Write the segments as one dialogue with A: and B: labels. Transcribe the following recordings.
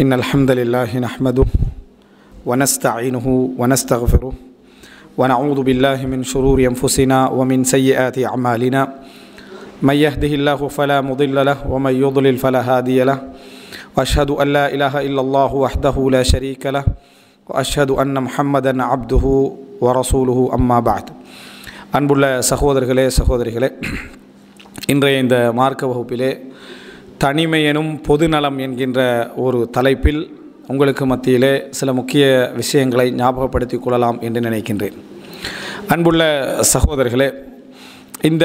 A: إن الحمد لله نحمده ونستعينه ونستغفره ونعوذ بالله من شرور أنفسنا ومن سيئات أعمالنا من يهده الله فلا مضل له ومن يضلل فلا هادي له وأشهد أن لا إله إلا الله وحده لا شريك له وأشهد أن محمدا عبده ورسوله أما بعد أنبلا إن رأي عند مارك وهو வகுப்பிலே தனிமையெனும் பொதுநலம் என்கின்ற ஒரு தலைப்பில் உங்களுக்கு மத்தியிலே சில முக்கிய விஷயங்களை ஞாபகப்படுத்தி கொள்ளலாம் என்று நினைக்கின்றேன் அன்புள்ள சகோதரர்களே இந்த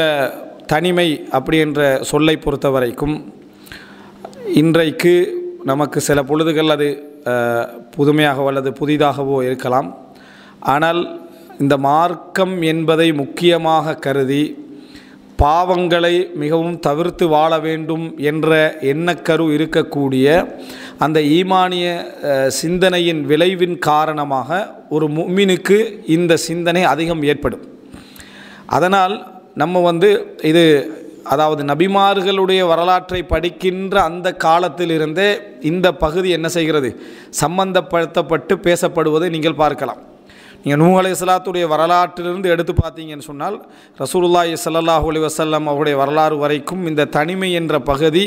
A: தனிமை அப்படி என்ற சொல்லை பொறுத்த வரைக்கும் இன்றைக்கு நமக்கு சில பொழுதுகள் அது புதுமையாகவோ அல்லது புதிதாகவோ இருக்கலாம் ஆனால் இந்த மார்க்கம் என்பதை முக்கியமாக கருதி பாவங்களை மிகவும் தவிர்த்து வாழ வேண்டும் என்ற எண்ணக்கரு இருக்கக்கூடிய அந்த ஈமானிய சிந்தனையின் விளைவின் காரணமாக ஒரு மும்மினுக்கு இந்த சிந்தனை அதிகம் ஏற்படும் அதனால் நம்ம வந்து இது அதாவது நபிமார்களுடைய வரலாற்றை படிக்கின்ற அந்த காலத்திலிருந்தே இந்த பகுதி என்ன செய்கிறது சம்பந்தப்படுத்தப்பட்டு பேசப்படுவதை நீங்கள் பார்க்கலாம் நீங்கள் நூ அலை சலாத்துடைய வரலாற்றிலிருந்து எடுத்து பார்த்தீங்கன்னு சொன்னால் ரசூலுல்லாஹி சல்லாஹூ அலி வசல்லம் அவருடைய வரலாறு வரைக்கும் இந்த தனிமை என்ற பகுதி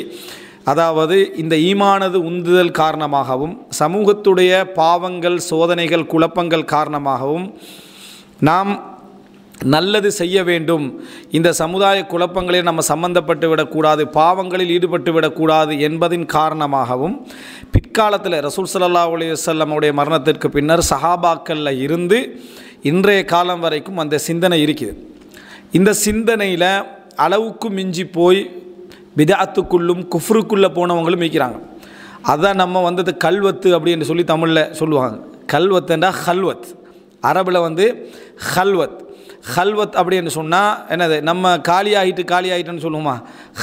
A: அதாவது இந்த ஈமானது உந்துதல் காரணமாகவும் சமூகத்துடைய பாவங்கள் சோதனைகள் குழப்பங்கள் காரணமாகவும் நாம் நல்லது செய்ய வேண்டும் இந்த சமுதாய குழப்பங்களில் நம்ம சம்பந்தப்பட்டு விடக்கூடாது பாவங்களில் ஈடுபட்டு விடக்கூடாது என்பதின் காரணமாகவும் பிற்காலத்தில் ரசூல் சல்லா அலையுசல்லமுடைய மரணத்திற்கு பின்னர் சஹாபாக்களில் இருந்து இன்றைய காலம் வரைக்கும் அந்த சிந்தனை இருக்குது இந்த சிந்தனையில் அளவுக்கு மிஞ்சி போய் விதாத்துக்குள்ளும் குஃப்ருக்குள்ளே போனவங்களும் இருக்கிறாங்க அதான் நம்ம வந்தது கல்வத்து அப்படின்னு சொல்லி தமிழில் சொல்லுவாங்க கல்வத்துன்றா ஹல்வத் அரபில் வந்து ஹல்வத் ஹல்வத் அப்படின்னு சொன்னால் என்னது நம்ம காலி ஆகிட்டு காலி ஆகிட்டுன்னு சொல்லுவோமா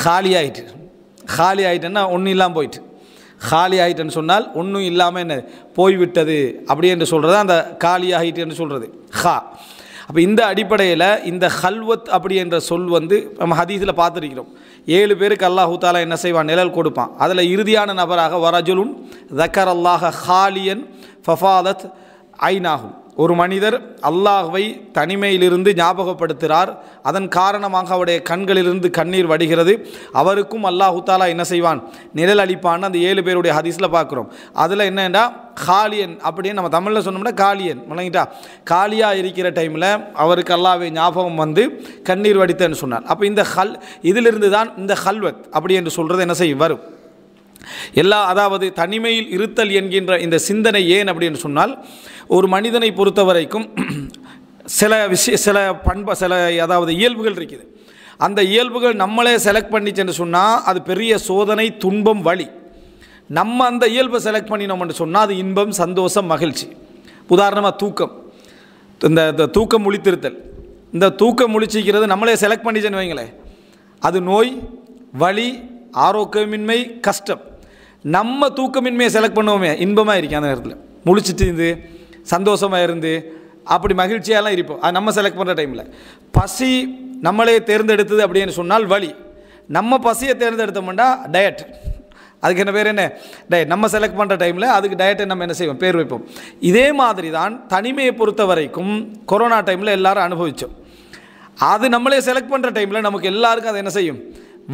A: ஹாலி ஆகிட்டு ஹாலி ஆகிட்டேன்னா ஒன்றும் இல்லாமல் போயிட்டு காலி ஆகிட்டேன்னு சொன்னால் ஒன்றும் இல்லாமல் என்ன போய்விட்டது அப்படி என்று சொல்கிறது அந்த காலி ஆகிட்டு என்று சொல்கிறது ஹா அப்போ இந்த அடிப்படையில் இந்த ஹல்வத் அப்படி என்ற சொல் வந்து நம்ம ஹதீஸில் பார்த்துருக்கிறோம் ஏழு பேருக்கு அல்லாஹூ தாலா என்ன செய்வான் நிழல் கொடுப்பான் அதில் இறுதியான நபராக வரஜுலுன் தக்கர் அல்லாஹ ஹாலியன் ஃபஃபாதத் ஐநாகும் ஒரு மனிதர் அல்லாஹ்வை தனிமையிலிருந்து ஞாபகப்படுத்துகிறார் அதன் காரணமாக அவருடைய கண்களிலிருந்து கண்ணீர் வடிகிறது அவருக்கும் அல்லாஹு தாலா என்ன செய்வான் நிழல் அளிப்பான்னு அந்த ஏழு பேருடைய ஹதீஸில் பார்க்குறோம் அதில் என்னென்னா காளியன் அப்படின்னு நம்ம தமிழில் சொன்னோம்னா காளியன் விளங்கிட்டா காளியாக இருக்கிற டைமில் அவருக்கு அல்லாவே ஞாபகம் வந்து கண்ணீர் வடித்தேன்னு சொன்னார் அப்போ இந்த ஹல் இதிலிருந்து தான் இந்த ஹல்வத் அப்படி என்று சொல்கிறது என்ன செய்யும் வரும் எல்லா அதாவது தனிமையில் இருத்தல் என்கின்ற இந்த சிந்தனை ஏன் அப்படின்னு சொன்னால் ஒரு மனிதனை பொறுத்த வரைக்கும் சில விஷய சில பண்ப சில அதாவது இயல்புகள் இருக்குது அந்த இயல்புகள் நம்மளே செலக்ட் பண்ணிச்சுன்னு சொன்னால் அது பெரிய சோதனை துன்பம் வழி நம்ம அந்த இயல்பை செலக்ட் பண்ணினோம்னு சொன்னால் அது இன்பம் சந்தோஷம் மகிழ்ச்சி உதாரணமாக தூக்கம் இந்த தூக்கம் முழித்திருத்தல் இந்த தூக்கம் முழிச்சிக்கிறது நம்மளே செலக்ட் பண்ணிச்சேன்னு வைங்களேன் அது நோய் வலி ஆரோக்கியமின்மை கஷ்டம் நம்ம தூக்கமின்மையை செலக்ட் பண்ணுவோமே இன்பமாக இருக்கும் அந்த நேரத்தில் முழிச்சிட்டு இருந்து சந்தோஷமாக இருந்து அப்படி மகிழ்ச்சியாகலாம் இருப்போம் அது நம்ம செலக்ட் பண்ணுற டைமில் பசி நம்மளே தேர்ந்தெடுத்தது அப்படின்னு சொன்னால் வழி நம்ம பசியை தேர்ந்தெடுத்தோம்னா டயட் அதுக்கு என்ன பேர் என்ன டயட் நம்ம செலக்ட் பண்ணுற டைமில் அதுக்கு டயட்டை நம்ம என்ன செய்வோம் பேர் வைப்போம் இதே மாதிரி தான் தனிமையை பொறுத்த வரைக்கும் கொரோனா டைமில் எல்லோரும் அனுபவித்தோம் அது நம்மளே செலக்ட் பண்ணுற டைமில் நமக்கு எல்லாருக்கும் அதை என்ன செய்யும்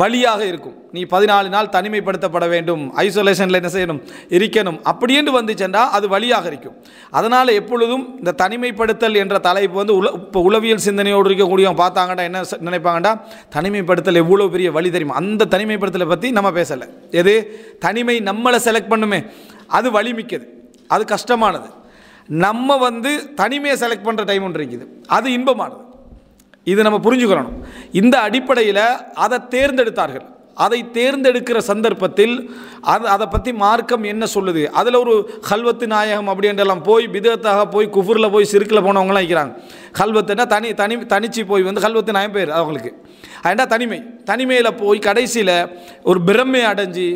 A: வழியாக இருக்கும் நீ பதினாலு நாள் தனிமைப்படுத்தப்பட வேண்டும் ஐசோலேஷனில் என்ன செய்யணும் இருக்கணும் அப்படின்ட்டு சென்றால் அது வழியாக இருக்கும் அதனால் எப்பொழுதும் இந்த தனிமைப்படுத்தல் என்ற தலைப்பு வந்து உல இப்போ உளவியல் சிந்தனையோடு இருக்கக்கூடியவங்க பார்த்தாங்கடா என்ன நினைப்பாங்கடா தனிமைப்படுத்தல் எவ்வளோ பெரிய வழி தெரியும் அந்த தனிமைப்படுத்தலை பற்றி நம்ம பேசலை எது தனிமை நம்மளை செலக்ட் பண்ணுமே அது வலிமிக்கது அது கஷ்டமானது நம்ம வந்து தனிமையை செலக்ட் பண்ணுற டைம் ஒன்று இருக்குது அது இன்பமானது இது நம்ம புரிஞ்சுக்கிறணும் இந்த அடிப்படையில் அதை தேர்ந்தெடுத்தார்கள் அதை தேர்ந்தெடுக்கிற சந்தர்ப்பத்தில் அது அதை பற்றி மார்க்கம் என்ன சொல்லுது அதில் ஒரு ஹல்வத்து நாயகம் அப்படின்றலாம் போய் விதத்தாக போய் குஃபூரில் போய் சிறுக்கில் போனவங்களாம் இருக்கிறாங்க ஹல்வத்துனா தனி தனி தனிச்சு போய் வந்து ஹல்வத்து நாயம் பேர் அவங்களுக்கு ஏண்டா தனிமை தனிமையில் போய் கடைசியில் ஒரு பிரம்மை அடைஞ்சு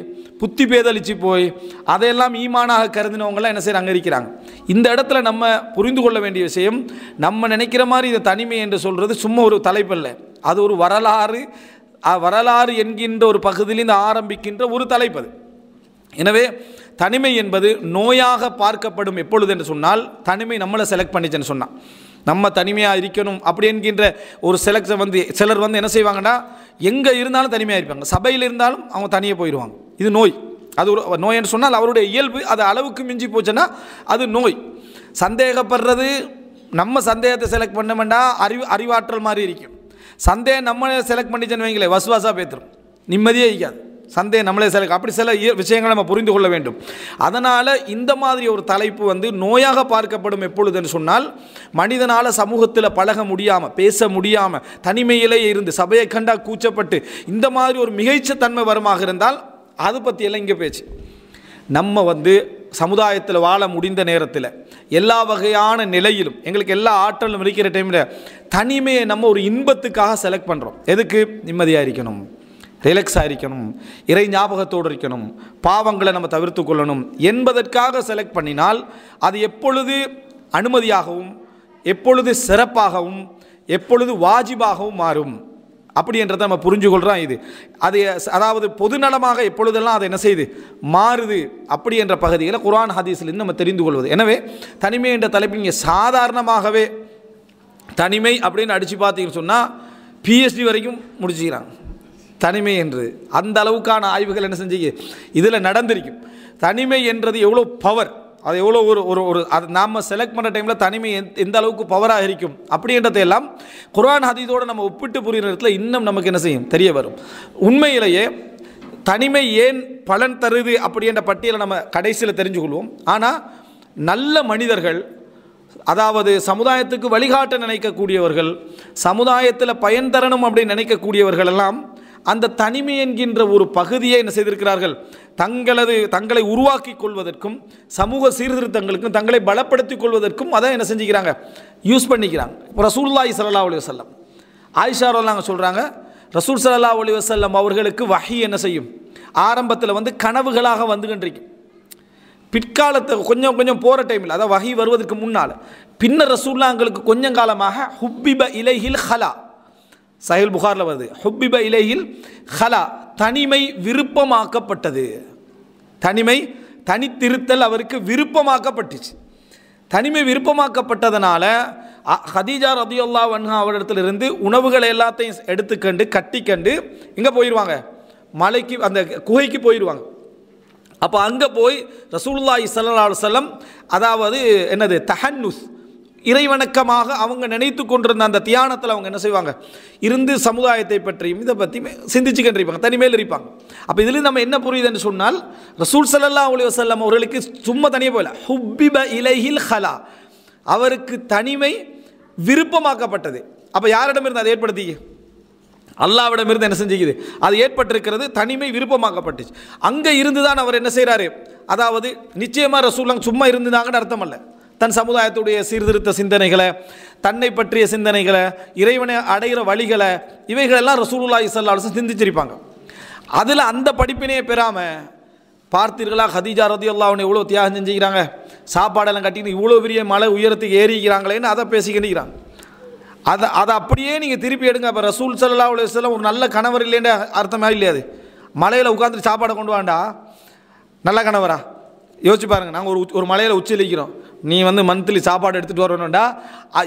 A: புத்தி பேதழித்து போய் அதையெல்லாம் ஈமானாக கருதினவங்களாம் என்ன செய்கிறாங்க இருக்கிறாங்க இந்த இடத்துல நம்ம புரிந்து கொள்ள வேண்டிய விஷயம் நம்ம நினைக்கிற மாதிரி இந்த தனிமை என்று சொல்கிறது சும்மா ஒரு இல்லை அது ஒரு வரலாறு வரலாறு என்கின்ற ஒரு பகுதியிலிருந்து ஆரம்பிக்கின்ற ஒரு தலைப்பது எனவே தனிமை என்பது நோயாக பார்க்கப்படும் எப்பொழுது என்று சொன்னால் தனிமை நம்மளை செலக்ட் பண்ணிச்சேன்னு சொன்னால் நம்ம தனிமையாக இருக்கணும் அப்படி என்கின்ற ஒரு செலக்ஷன் வந்து சிலர் வந்து என்ன செய்வாங்கன்னா எங்கே இருந்தாலும் தனிமையாக இருப்பாங்க சபையில் இருந்தாலும் அவங்க தனியாக போயிடுவாங்க இது நோய் அது ஒரு என்று சொன்னால் அவருடைய இயல்பு அது அளவுக்கு மிஞ்சி போச்சுன்னா அது நோய் சந்தேகப்படுறது நம்ம சந்தேகத்தை செலக்ட் பண்ண வேண்டாம் அறிவு அறிவாற்றல் மாதிரி இருக்கும் சந்தேகம் நம்மளே செலக்ட் பண்ணிச்சேன்னு வைங்களேன் வசுவாசாக பேத்துரும் நிம்மதியே இருக்காது சந்தேகம் நம்மளே செலக்ட் அப்படி சில விஷயங்களை நம்ம புரிந்து கொள்ள வேண்டும் அதனால் இந்த மாதிரி ஒரு தலைப்பு வந்து நோயாக பார்க்கப்படும் எப்பொழுதுன்னு சொன்னால் மனிதனால் சமூகத்தில் பழக முடியாமல் பேச முடியாமல் தனிமையிலேயே இருந்து சபையை கண்டா கூச்சப்பட்டு இந்த மாதிரி ஒரு மிகைச்ச தன்மை வருமாக இருந்தால் அது பற்றியெல்லாம் இங்கே பேச்சு நம்ம வந்து சமுதாயத்தில் வாழ முடிந்த நேரத்தில் எல்லா வகையான நிலையிலும் எங்களுக்கு எல்லா ஆற்றலும் இருக்கிற டைமில் தனிமையை நம்ம ஒரு இன்பத்துக்காக செலக்ட் பண்ணுறோம் எதுக்கு நிம்மதியாக இருக்கணும் ரிலாக்ஸாக இருக்கணும் இறை ஞாபகத்தோடு இருக்கணும் பாவங்களை நம்ம தவிர்த்து கொள்ளணும் என்பதற்காக செலக்ட் பண்ணினால் அது எப்பொழுது அனுமதியாகவும் எப்பொழுது சிறப்பாகவும் எப்பொழுது வாஜிபாகவும் மாறும் அப்படி என்றதை நம்ம புரிஞ்சு கொள்கிறோம் இது அது அதாவது பொதுநலமாக எப்பொழுதெல்லாம் அதை என்ன செய்யுது மாறுது அப்படி என்ற பகுதிகளை குரான் ஹதீஸ்லேருந்து நம்ம தெரிந்து கொள்வது எனவே தனிமை என்ற தலைப்பு இங்கே சாதாரணமாகவே தனிமை அப்படின்னு அடித்து பார்த்தீங்கன்னு சொன்னால் பிஹெச்டி வரைக்கும் முடிச்சுக்கிறாங்க தனிமை என்று அந்த அளவுக்கான ஆய்வுகள் என்ன செஞ்சு இதில் நடந்திருக்கும் தனிமை என்றது எவ்வளோ பவர் அது எவ்வளோ ஒரு ஒரு ஒரு அது நாம் செலக்ட் பண்ணுற டைமில் தனிமை எந்த அளவுக்கு பவராக இருக்கும் அப்படின்றதையெல்லாம் குரான் ஹதீதோடு நம்ம ஒப்பிட்டு புரிகிற இடத்துல இன்னும் நமக்கு என்ன செய்யும் தெரிய வரும் உண்மையிலேயே தனிமை ஏன் பலன் தருது அப்படின்ற பட்டியலை நம்ம கடைசியில் தெரிஞ்சுக்கொள்வோம் ஆனால் நல்ல மனிதர்கள் அதாவது சமுதாயத்துக்கு வழிகாட்ட நினைக்கக்கூடியவர்கள் சமுதாயத்தில் பயன் தரணும் அப்படின்னு நினைக்கக்கூடியவர்கள் எல்லாம் அந்த தனிமை என்கின்ற ஒரு பகுதியை என்ன செய்திருக்கிறார்கள் தங்களது தங்களை உருவாக்கி கொள்வதற்கும் சமூக சீர்திருத்தங்களுக்கும் தங்களை பலப்படுத்திக் கொள்வதற்கும் அதை என்ன செஞ்சுக்கிறாங்க யூஸ் பண்ணிக்கிறாங்க இப்போ ரசூல்லாய் சல்லா அலி வசல்லம் ஆயிஷாரெல்லாம் சொல்கிறாங்க ரசூல் சல்லா அலி வசல்லம் அவர்களுக்கு வகை என்ன செய்யும் ஆரம்பத்தில் வந்து கனவுகளாக வந்துகின்றிருக்கும் பிற்காலத்தை கொஞ்சம் கொஞ்சம் போகிற டைமில் அதாவது வகை வருவதற்கு முன்னால் பின்னர் ரசூல்லாங்களுக்கு கொஞ்சம் காலமாக ஹுப்பிப இலைஹில் ஹலா சஹில் புகாரில் வருது ஹுப்பிப இலையில் ஹலா தனிமை விருப்பமாக்கப்பட்டது தனிமை தனித்திருத்தல் அவருக்கு விருப்பமாக்கப்பட்டுச்சு தனிமை விருப்பமாக்கப்பட்டதுனால ஹதீஜா ரதியுல்லா வன்ஹா அவரிடத்திலிருந்து உணவுகளை எல்லாத்தையும் எடுத்துக்கண்டு கட்டிக்கண்டு இங்கே போயிடுவாங்க மலைக்கு அந்த குகைக்கு போயிடுவாங்க அப்போ அங்கே போய் ரசூல்லா இசல்லா செல்லம் அதாவது என்னது தஹன்னுஸ் இறைவணக்கமாக அவங்க நினைத்து கொண்டிருந்த அந்த தியானத்தில் அவங்க என்ன செய்வாங்க இருந்து சமுதாயத்தை பற்றியும் இதை பற்றியுமே சிந்திச்சுக்கிட்டு இருப்பாங்க தனிமேல் இருப்பாங்க அப்போ இதுலேருந்து நம்ம என்ன புரியுதுன்னு சொன்னால் ரசூல் சல்லா அலி வசல்லம் அவர்களுக்கு சும்மா தனியே போயில ஹுப்பிப இலகில் ஹலா அவருக்கு தனிமை விருப்பமாக்கப்பட்டது அப்போ யாரிடமிருந்து அதை அல்லாவிடம் இருந்து என்ன செஞ்சுக்குது அது ஏற்பட்டிருக்கிறது தனிமை விருப்பமாக்கப்பட்டுச்சு அங்கே இருந்து தான் அவர் என்ன செய்கிறாரு அதாவது நிச்சயமாக ரசூலாங்க சும்மா இருந்தாங்கன்னு அர்த்தம் அல்ல தன் சமுதாயத்துடைய சீர்திருத்த சிந்தனைகளை தன்னை பற்றிய சிந்தனைகளை இறைவனை அடைகிற வழிகளை இவைகளெல்லாம் ரசூலுல்லாஹி சல்லாஹ் சிந்திச்சிருப்பாங்க அதில் அந்த படிப்பினையே பெறாமல் பார்த்தீர்களா ஹதீஜா ரதி அவனை இவ்வளோ தியாகம் செஞ்சுக்கிறாங்க சாப்பாடெல்லாம் கட்டின்னு இவ்வளோ பெரிய மலை உயரத்துக்கு ஏறிக்கிறாங்களேன்னு அதை பேசிக்கிட்டுக்கிறாங்க அதை அதை அப்படியே நீங்கள் திருப்பி எடுங்க அப்போ ரசூல் சல்லா அலுவலம் ஒரு நல்ல கணவர் இல்லைன்ற அர்த்தமே இல்லையாது மலையில் உட்காந்துட்டு சாப்பாடை கொண்டு வாண்டா நல்ல கணவரா யோசிச்சு பாருங்கள் நாங்கள் ஒரு ஒரு மலையில் உச்சலிக்கிறோம் நீ வந்து மந்த்லி சாப்பாடு எடுத்துகிட்டு வரணும்டா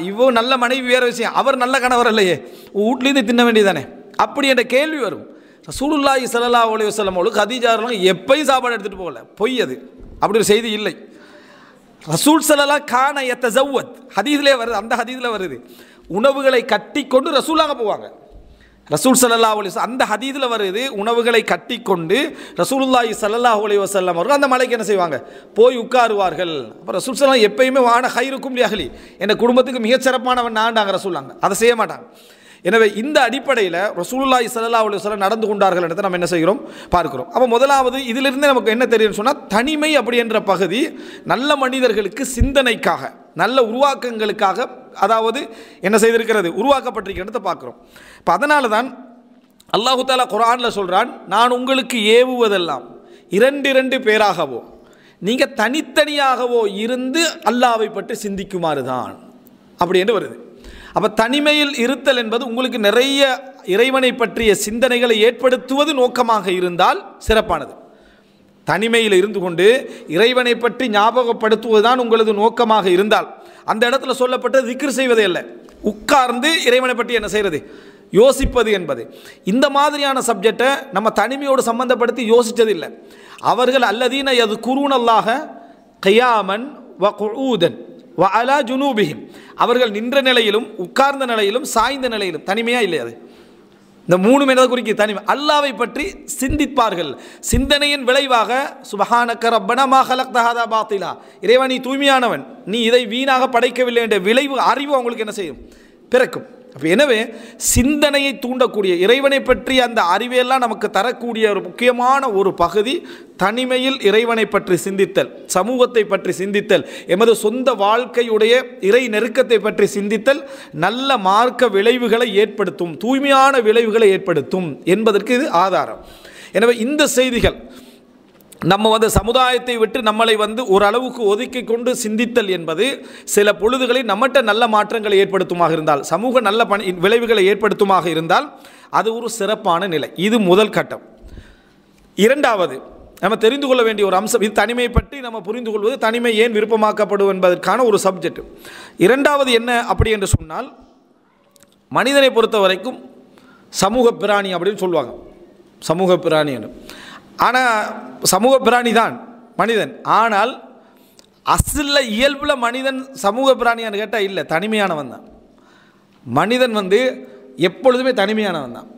A: இவ்வளோ நல்ல மனைவி வேறு விஷயம் அவர் நல்ல கணவர் இல்லையே வீட்லேருந்து தின்ன வேண்டியதானே அப்படி என்ற கேள்வி வரும் சூடுல்லா சல்லா ஒளிவு செல்லும் அவளுக்கு அதிஜாரம் எப்பயும் சாப்பாடு எடுத்துகிட்டு போகல பொய் அது அப்படி ஒரு செய்தி இல்லை ரசூல் சல்லா கான எத்த ஜவ்வத் ஹதீதிலே வருது அந்த ஹதீதில் வருது உணவுகளை கட்டி கொண்டு ரசூலாக போவாங்க ரசூல் சல்லா அலி அந்த ஹதீதில் வருது உணவுகளை கட்டி கொண்டு ரசூலுல்லாஹி சல்லாஹ் அலி வசல்லம் அவர்கள் அந்த மலைக்கு என்ன செய்வாங்க போய் உட்காருவார்கள் அப்போ ரசூல் சல்லாம் எப்பயுமே வான ஹைருக்கும் அகலி என் குடும்பத்துக்கு மிகச்சிறப்பானவன் நான்டாங்க ரசூல்லாங்க அதை செய்ய மாட்டாங்க எனவே இந்த அடிப்படையில் ரசூல்லா சல்லா அலி சொல்ல நடந்து கொண்டார்கள் என்றதை நம்ம என்ன செய்கிறோம் பார்க்கிறோம் அப்போ முதலாவது இதிலிருந்து நமக்கு என்ன தெரியும்னு சொன்னால் தனிமை அப்படி என்ற பகுதி நல்ல மனிதர்களுக்கு சிந்தனைக்காக நல்ல உருவாக்கங்களுக்காக அதாவது என்ன செய்திருக்கிறது உருவாக்கப்பட்டிருக்கிறத பார்க்குறோம் இப்போ அதனால தான் அல்லாஹு தாலா குரானில் சொல்கிறான் நான் உங்களுக்கு ஏவுவதெல்லாம் இரண்டு இரண்டு பேராகவோ நீங்கள் தனித்தனியாகவோ இருந்து அல்லாவை பற்றி சிந்திக்குமாறு தான் அப்படி என்று வருது அப்போ தனிமையில் இருத்தல் என்பது உங்களுக்கு நிறைய இறைவனை பற்றிய சிந்தனைகளை ஏற்படுத்துவது நோக்கமாக இருந்தால் சிறப்பானது தனிமையில் இருந்து கொண்டு இறைவனை பற்றி ஞாபகப்படுத்துவதுதான் உங்களது நோக்கமாக இருந்தால் அந்த இடத்துல சொல்லப்பட்ட திக்ரு செய்வதே இல்லை உட்கார்ந்து இறைவனை பற்றி என்ன செய்கிறது யோசிப்பது என்பது இந்த மாதிரியான சப்ஜெக்டை நம்ம தனிமையோடு சம்பந்தப்படுத்தி யோசித்ததில்லை அவர்கள் அல்லதீன அது குருணல்லாக கையாமன் வ குழூதன் வ அலா ஜுனூபிஹிம் அவர்கள் நின்ற நிலையிலும் உட்கார்ந்த நிலையிலும் சாய்ந்த நிலையிலும் தனிமையாக இல்லையாது இந்த மூணு மனித குறிக்க தனிமை அல்லாவை பற்றி சிந்திப்பார்கள் சிந்தனையின் விளைவாக சுபஹானக்க ரப்பனா மா தஹாதா பாத்திலா இறைவன் நீ தூய்மையானவன் நீ இதை வீணாக படைக்கவில்லை என்ற விளைவு அறிவு அவங்களுக்கு என்ன செய்யும் பிறக்கும் அப்போ எனவே சிந்தனையை தூண்டக்கூடிய இறைவனை பற்றி அந்த அறிவையெல்லாம் நமக்கு தரக்கூடிய ஒரு முக்கியமான ஒரு பகுதி தனிமையில் இறைவனை பற்றி சிந்தித்தல் சமூகத்தை பற்றி சிந்தித்தல் எமது சொந்த வாழ்க்கையுடைய இறை நெருக்கத்தை பற்றி சிந்தித்தல் நல்ல மார்க்க விளைவுகளை ஏற்படுத்தும் தூய்மையான விளைவுகளை ஏற்படுத்தும் என்பதற்கு இது ஆதாரம் எனவே இந்த செய்திகள் நம்ம வந்து சமுதாயத்தை விட்டு நம்மளை வந்து ஓரளவுக்கு ஒதுக்கி கொண்டு சிந்தித்தல் என்பது சில பொழுதுகளில் நம்மகிட்ட நல்ல மாற்றங்களை ஏற்படுத்துமாக இருந்தால் சமூக நல்ல பணி விளைவுகளை ஏற்படுத்துமாக இருந்தால் அது ஒரு சிறப்பான நிலை இது முதல் கட்டம் இரண்டாவது நம்ம தெரிந்து கொள்ள வேண்டிய ஒரு அம்சம் இது தனிமை பற்றி நம்ம புரிந்து கொள்வது தனிமை ஏன் விருப்பமாக்கப்படும் என்பதற்கான ஒரு சப்ஜெக்ட் இரண்டாவது என்ன அப்படி என்று சொன்னால் மனிதனை பொறுத்த வரைக்கும் சமூக பிராணி அப்படின்னு சொல்லுவாங்க சமூக பிராணி என்று ஆனால் சமூக பிராணி தான் மனிதன் ஆனால் அசில் இயல்பில் மனிதன் சமூக பிராணியான்னு கேட்டால் இல்லை தனிமையானவன் தான் மனிதன் வந்து எப்பொழுதுமே தனிமையானவன் தான்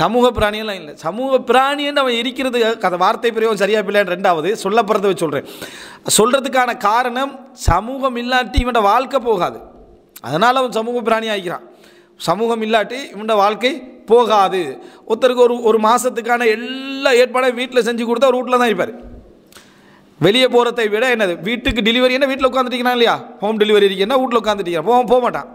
A: சமூக பிராணியெல்லாம் இல்லை சமூக பிராணின்னு அவன் இருக்கிறது கதை வார்த்தை பிரிவும் சரியாக பிள்ளையான் ரெண்டாவது சொல்லப்படுறத சொல்கிறேன் சொல்கிறதுக்கான காரணம் சமூகம் இல்லாட்டி இவன்ட வாழ்க்கை போகாது அதனால் அவன் சமூக பிராணி ஆகிக்கிறான் சமூகம் இல்லாட்டி இவனோட வாழ்க்கை போகாது ஒருத்தருக்கு ஒரு ஒரு மாதத்துக்கான எல்லா ஏற்பாடையும் வீட்டில் செஞ்சு கொடுத்தா ஒரு வீட்டில் தான் இருப்பார் வெளியே போகிறதை விட என்னது வீட்டுக்கு டெலிவரி என்ன வீட்டில் உட்காந்துட்டீங்கன்னா இல்லையா ஹோம் டெலிவரி இருக்கீங்கன்னா வீட்டில் உட்காந்துட்டீங்க போக போக மாட்டான்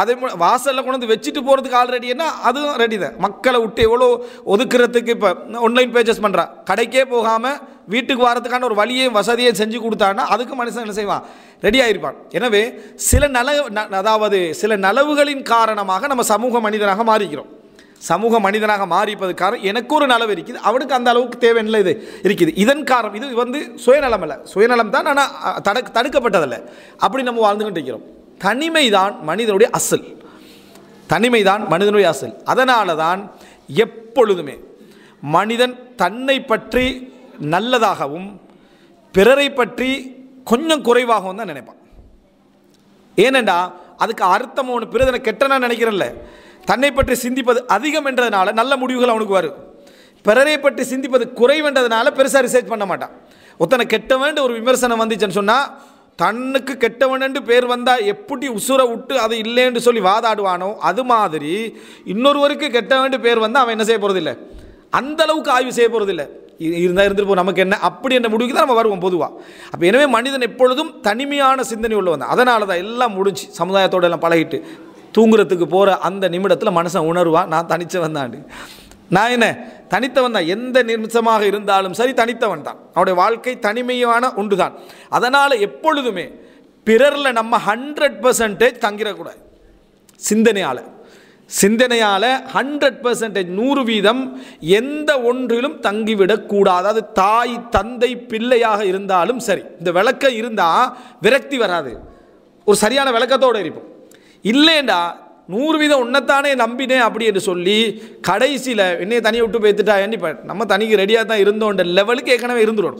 A: அதே வாசலில் கொண்டு வந்து வச்சுட்டு போகிறதுக்கு ஆல்ரெடி என்ன அதுவும் ரெடி தான் மக்களை விட்டு எவ்வளோ ஒதுக்குறதுக்கு இப்போ ஆன்லைன் பேஜஸ் பண்ணுறான் கடைக்கே போகாமல் வீட்டுக்கு வரதுக்கான ஒரு வழியையும் வசதியையும் செஞ்சு கொடுத்தான்னா அதுக்கு மனுஷன் என்ன செய்வான் ரெடி ஆகிருப்பான் எனவே சில நல அதாவது சில நலவுகளின் காரணமாக நம்ம சமூக மனிதனாக மாறிக்கிறோம் சமூக மனிதனாக மாறிப்பது காரணம் எனக்கு ஒரு நலவு இருக்குது அவனுக்கு அந்த அளவுக்கு தேவையில்லை இது இருக்குது இதன் காரணம் இது வந்து சுயநலம் அல்ல சுயநலம் தான் ஆனால் தடு தடுக்கப்பட்டதில்லை அப்படி நம்ம வாழ்ந்துக்கிட்டு இருக்கிறோம் தனிமை தான் மனிதனுடைய அசல் தனிமை தான் மனிதனுடைய அசல் அதனால தான் எப்பொழுதுமே மனிதன் தன்னை பற்றி நல்லதாகவும் பிறரை பற்றி கொஞ்சம் குறைவாகவும் தான் நினைப்பான் ஏனெண்டா அதுக்கு அர்த்தம் ஒன்று பிறதனை கெட்டனா நினைக்கிறல்ல தன்னை பற்றி சிந்திப்பது அதிகம் என்றதுனால நல்ல முடிவுகள் அவனுக்கு வரும் பிறரை பற்றி சிந்திப்பது குறைவென்றதுனால பெருசாக ரிசர்ச் பண்ண மாட்டான் ஒருத்தனை கெட்டவன் ஒரு விமர்சனம் வந்துச்சுன்னு சொன்னால் தன்னுக்கு கெட்டவன் என்று பேர் வந்தால் எப்படி உசுரை விட்டு அது இல்லைன்னு சொல்லி வாதாடுவானோ அது மாதிரி இன்னொருவருக்கு கெட்டவன் பேர் வந்தால் அவன் என்ன செய்ய போகிறதில்லை அந்தளவுக்கு ஆய்வு செய்ய போகிறதில்லை இருந்தால் இருந்துருப்போம் நமக்கு என்ன அப்படி என்ன முடிவுக்கு தான் நம்ம வருவோம் பொதுவாக அப்போ எனவே மனிதன் எப்பொழுதும் தனிமையான சிந்தனை உள்ள வந்தான் அதனால தான் எல்லாம் முடிஞ்சு சமுதாயத்தோட எல்லாம் பழகிட்டு தூங்குறதுக்கு போகிற அந்த நிமிடத்தில் மனசை உணர்வான் நான் தனிச்சு வந்தாண்டு நான் என்ன தனித்தவன் தான் எந்த நிமிஷமாக இருந்தாலும் சரி தனித்தவன் தான் அவனுடைய வாழ்க்கை தனிமையான ஒன்று தான் அதனால் எப்பொழுதுமே பிறரில் நம்ம ஹண்ட்ரட் பர்சன்டேஜ் தங்கிடக்கூடாது சிந்தனையால் சிந்தனையால் ஹண்ட்ரட் பர்சன்டேஜ் நூறு வீதம் எந்த ஒன்றிலும் தங்கிவிடக்கூடாது அது தாய் தந்தை பிள்ளையாக இருந்தாலும் சரி இந்த விளக்கம் இருந்தால் விரக்தி வராது ஒரு சரியான விளக்கத்தோடு இருப்போம் இல்லைண்டா நூறு வீதம் உன்னைத்தானே நம்பினேன் அப்படி என்று சொல்லி கடைசியில் என்னையை தனியை விட்டு போய்த்துட்டா இப்போ நம்ம தனிக்கு ரெடியாக தான் இருந்தோன்ற லெவலுக்கு ஏற்கனவே இருந்துடும்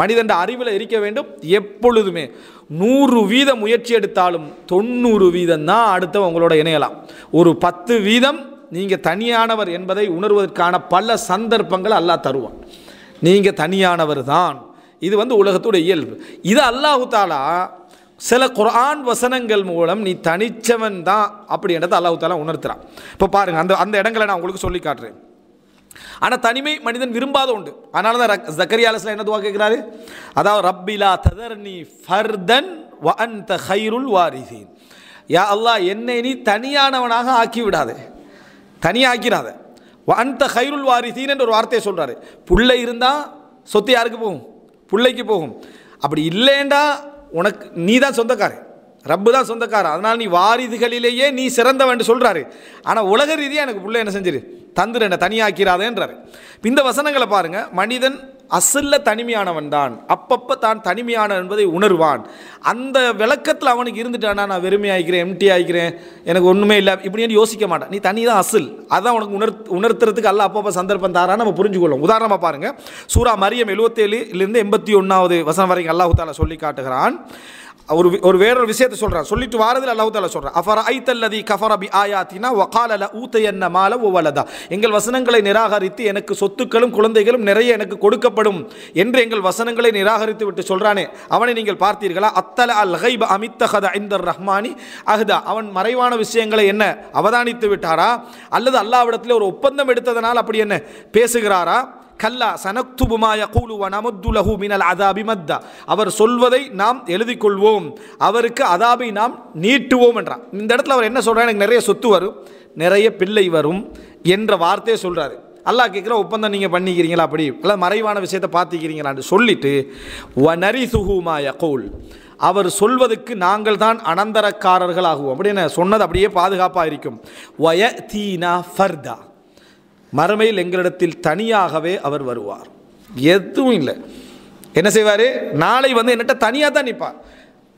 A: மனிதன் அறிவில் இருக்க வேண்டும் எப்பொழுதுமே நூறு வீத முயற்சி எடுத்தாலும் தொண்ணூறு வீதம் தான் அடுத்த உங்களோட இணையலாம் ஒரு பத்து வீதம் நீங்கள் தனியானவர் என்பதை உணர்வதற்கான பல சந்தர்ப்பங்கள் அல்லா தருவான் நீங்கள் தனியானவர் தான் இது வந்து உலகத்தோட இயல்பு இது அல்லாஹு தாலா சில குரான் வசனங்கள் மூலம் நீ தனிச்சவன் தான் அப்படின்றத அல்லாஹு தாலா உணர்த்துறான் இப்போ பாருங்கள் அந்த அந்த இடங்களை நான் உங்களுக்கு சொல்லி காட்டுறேன் ஆனால் தனிமை மனிதன் விரும்பாத உண்டு அதனால தான் ஜக்கரியா அலஸ்லாம் என்ன துவா கேட்குறாரு அதாவது ரப்பிலா ததர்னி ஃபர்தன் வ த ஹைருல் வாரிசி யா அல்லா என்னை நீ தனியானவனாக ஆக்கி விடாது தனியாக ஆக்கிடாத வ த ஹைருல் வாரிசின்னு என்ற ஒரு வார்த்தையை சொல்கிறாரு புள்ளை இருந்தால் சொத்து யாருக்கு போகும் பிள்ளைக்கு போகும் அப்படி இல்லைண்டா உனக்கு நீ தான் சொந்தக்காரன் ரப்பு தான் சொந்தக்காரன் அதனால் நீ வாரிதுகளிலேயே நீ சிறந்தவன் சொல்கிறாரு ஆனால் உலக ரீதியாக எனக்கு பிள்ளை என்ன செஞ்சிரு தந்துரு என்னை தனியாக்கிறாதேன்றார் இந்த வசனங்களை பாருங்கள் மனிதன் அசல்ல தனிமையானவன் தான் அப்பப்போ தான் தனிமையான என்பதை உணர்வான் அந்த விளக்கத்தில் அவனுக்கு இருந்துட்டானா நான் வெறுமையாகிறேன் எம்டி ஆகிக்கிறேன் எனக்கு ஒன்றுமே இல்லை இப்படின்னு யோசிக்க மாட்டான் நீ தனி தான் அசில் அதான் உனக்கு உணர் உணர்த்துறதுக்கு அல்ல அப்பப்போ சந்தர்ப்பம் தாரா நம்ம புரிஞ்சுக்கொள்ளும் உதாரணமாக பாருங்கள் சூரா மரியம் எழுபத்தேழுலேருந்து எண்பத்தி ஒன்றாவது வசனம் வரைக்கும் அல்லாஹு தாலா சொல்லி காட்டுகிறான் ஒரு ஒரு வேறொரு விஷயத்தை சொல்கிறார் சொல்லிட்டு வாரதில் அல்லாஹு தாலா சொல்கிறார் அஃபர ஐத்தல்லதி கஃபரபி ஆயாத்தினா வகாலல ஊத்த என்ன மால ஒவலதா எங்கள் வசனங்களை நிராகரித்து எனக்கு சொத்துக்களும் குழந்தைகளும் நிறைய எனக்கு கொடுக்கப்படும் என்று எங்கள் வசனங்களை நிராகரித்து விட்டு சொல்கிறானே அவனை நீங்கள் பார்த்தீர்களா அத்தல அல் ஹைப் அமித்த ஹத ரஹ்மானி அஹ்தா அவன் மறைவான விஷயங்களை என்ன அவதானித்து விட்டாரா அல்லது அல்லாவிடத்தில் ஒரு ஒப்பந்தம் எடுத்ததனால் அப்படி என்ன பேசுகிறாரா கல்லா சனக்துபுமாய கூலுவ லகு மினல் அதாபி மத்த அவர் சொல்வதை நாம் எழுதி கொள்வோம் அவருக்கு அதாபை நாம் நீட்டுவோம் என்றான் இந்த இடத்துல அவர் என்ன சொல்கிறார் எனக்கு நிறைய சொத்து வரும் நிறைய பிள்ளை வரும் என்ற வார்த்தையை சொல்கிறாரு அல்லாஹ் கேட்குற ஒப்பந்தம் நீங்கள் பண்ணிக்கிறீங்களா அப்படி இல்லை மறைவான விஷயத்தை பார்த்துக்கிறீங்களான்னு சொல்லிட்டு நரி சுகுமாய கோல் அவர் சொல்வதுக்கு நாங்கள் தான் அனந்தரக்காரர்கள் ஆகுவோம் அப்படின்னு சொன்னது அப்படியே பாதுகாப்பாக இருக்கும் வய தீனா ஃபர்தா மறுமையில் எங்களிடத்தில் தனியாகவே அவர் வருவார் எதுவும் இல்லை என்ன செய்வார் நாளை வந்து என்னட்ட தனியாக தான் நிற்பார்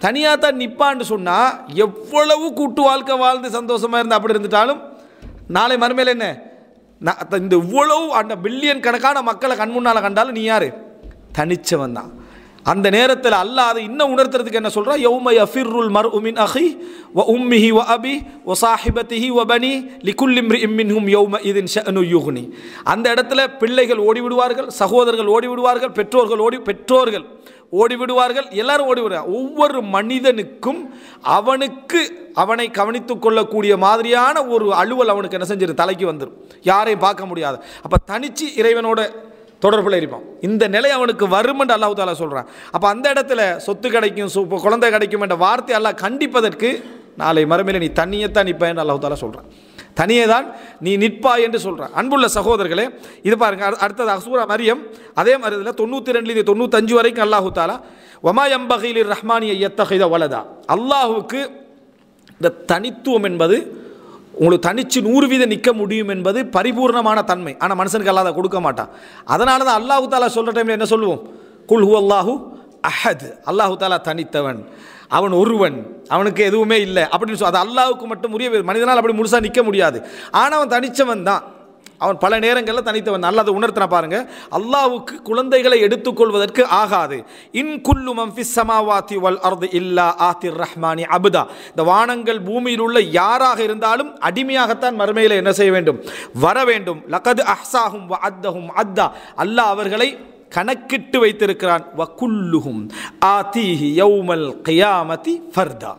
A: தனியாக தான் நிற்பான்னு சொன்னால் எவ்வளவு கூட்டு வாழ்க்கை வாழ்ந்து சந்தோஷமாக இருந்து அப்படி இருந்துட்டாலும் நாளை மறுமையில் என்ன இந்த இவ்வளவு அந்த பில்லியன் கணக்கான மக்களை கண் முன்னால் கண்டாலும் நீ யார் தனிச்சவன் தான் அந்த நேரத்தில் அல்லாத இன்னும் உணர்த்துறதுக்கு என்ன சொல்கிறா யௌம யஃபிர்ருல் மர் உமின் அஹி வ உம்மிஹி வ அபி வ சாஹிபத்திஹி வ பனி லிக்குல்லிம்ரி ஹும் யௌம இதின் ஷனு யுஹ்னி அந்த இடத்துல பிள்ளைகள் ஓடிவிடுவார்கள் சகோதரர்கள் ஓடிவிடுவார்கள் பெற்றோர்கள் ஓடி பெற்றோர்கள் ஓடிவிடுவார்கள் எல்லாரும் ஓடிவிடுவார் ஒவ்வொரு மனிதனுக்கும் அவனுக்கு அவனை கவனித்து கொள்ளக்கூடிய மாதிரியான ஒரு அலுவல் அவனுக்கு என்ன செஞ்சிடும் தலைக்கு வந்துடும் யாரையும் பார்க்க முடியாது அப்போ தனிச்சு இறைவனோட தொடர்பில் இருப்பான் இந்த நிலை அவனுக்கு வருமென்று அல்லாஹு தாலா சொல்கிறான் அப்போ அந்த இடத்துல சொத்து கிடைக்கும் குழந்தை கிடைக்கும் என்ற வார்த்தை அல்லா கண்டிப்பதற்கு நாளை மறுமையில் நீ தனியே தான் நிற்பேன் அல்லாஹு தாலா சொல்கிறான் தனியே தான் நீ நிற்பா என்று சொல்கிறான் அன்புள்ள சகோதரர்களே இது பாருங்க அடுத்தது அசூரா மரியம் அதே மாதிரி இதில் தொண்ணூற்றி ரெண்டுலேருந்து தொண்ணூத்தஞ்சு வரைக்கும் அல்லாஹு தாலா ஒமா எம்பகையில் ரஹ்மானிய எத்தகைத வலதா அல்லாஹுக்கு இந்த தனித்துவம் என்பது உங்களுக்கு தனித்து நூறு வீதம் நிற்க முடியும் என்பது பரிபூர்ணமான தன்மை ஆனால் மனுஷனுக்கு அல்லாத கொடுக்க மாட்டான் அதனால தான் அல்லாஹு தாலா சொல்கிற டைமில் என்ன சொல்லுவோம் குல் ஹூ அல்லாஹு அஹத் அல்லாஹு தாலா தனித்தவன் அவன் ஒருவன் அவனுக்கு எதுவுமே இல்லை அப்படின்னு சொல்லி அது அல்லாவுக்கு மட்டும் உரிய மனிதனால் அப்படி முழுசாக நிற்க முடியாது ஆனால் அவன் தனித்தவன் தான் அவன் பல நேரங்களில் தனித்தவன் நல்லது உணர்த்தின பாருங்க அல்லாவுக்கு குழந்தைகளை எடுத்துக்கொள்வதற்கு ஆகாது இன் குல்லு மம்பி சமாவாத்தி வல் அர்து இல்லா ஆத்திர் ரஹ்மானி அபுதா இந்த வானங்கள் பூமியில் உள்ள யாராக இருந்தாலும் அடிமையாகத்தான் மறுமையில் என்ன செய்ய வேண்டும் வர வேண்டும் லக்கது அஹ்சாகும் அத்தஹும் அத்தா அல்லாஹ் அவர்களை கணக்கிட்டு வைத்திருக்கிறான் வக்குல்லுகும் ஆதீஹி யௌமல் கியாமதி ஃபர்தா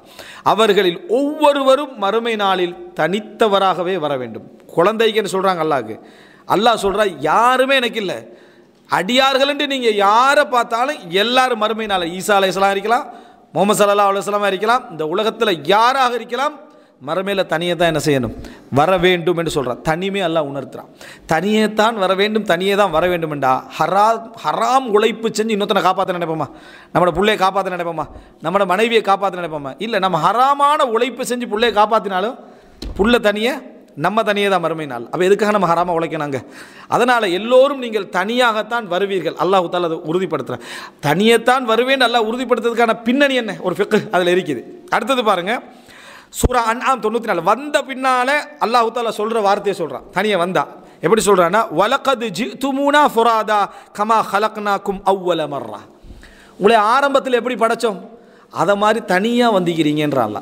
A: அவர்களில் ஒவ்வொருவரும் மறுமை நாளில் தனித்தவராகவே வர வேண்டும் குழந்தைங்கன்னு சொல்கிறாங்க அல்லாஹ் அல்லாஹ் சொல்கிறா யாருமே எனக்கு இல்லை அடியார்கள்ன்ட்டு நீங்கள் யாரை பார்த்தாலும் எல்லாரும் மறுமை நாள் ஈசா அலையாம் இருக்கலாம் முகமது சல்லா அலுவலாமா இருக்கலாம் இந்த உலகத்தில் யாராக இருக்கலாம் மரமேல தனியை தான் என்ன செய்யணும் வர வேண்டும் என்று சொல்கிறான் தனிமே அல்லா உணர்த்துறான் தனியே தான் வர வேண்டும் தனியே தான் வர வேண்டும் என்றா ஹரா ஹராம் உழைப்பு செஞ்சு இன்னொருத்தனை காப்பாற்ற நினைப்போமா நம்மளோட பிள்ளையை காப்பாற்ற நினைப்போமா நம்மளோட மனைவியை காப்பாற்ற நினைப்போமா இல்லை நம்ம ஹராமான உழைப்பு செஞ்சு பிள்ளையை காப்பாற்றினாலும் புள்ள தனியை நம்ம தனியே தான் மறுமை நாள் அப்போ எதுக்காக நம்ம ஹராமாக உழைக்கணாங்க அதனால் எல்லோரும் நீங்கள் தனியாகத்தான் வருவீர்கள் அல்லாஹு தால் அதை உறுதிப்படுத்துகிறேன் தனியைத்தான் வருவேன் நல்லா உறுதிப்படுத்துறதுக்கான பின்னணி என்ன ஒரு ஃபிக்கு அதில் இருக்குது அடுத்தது பாருங்கள் சூரா அன்ஆம் தொண்ணூற்றி நாலு வந்த பின்னால் அல்லாஹு தாலா சொல்கிற வார்த்தையை சொல்கிறான் தனியாக வந்தா எப்படி சொல்கிறான்னா வலக்கது ஜி துமுனா ஃபுராதா கமா ஹலக்னா கும் அவ்வல மர்றா உங்களை ஆரம்பத்தில் எப்படி படைச்சோம் அதை மாதிரி தனியாக வந்திக்கிறீங்கன்றான்ல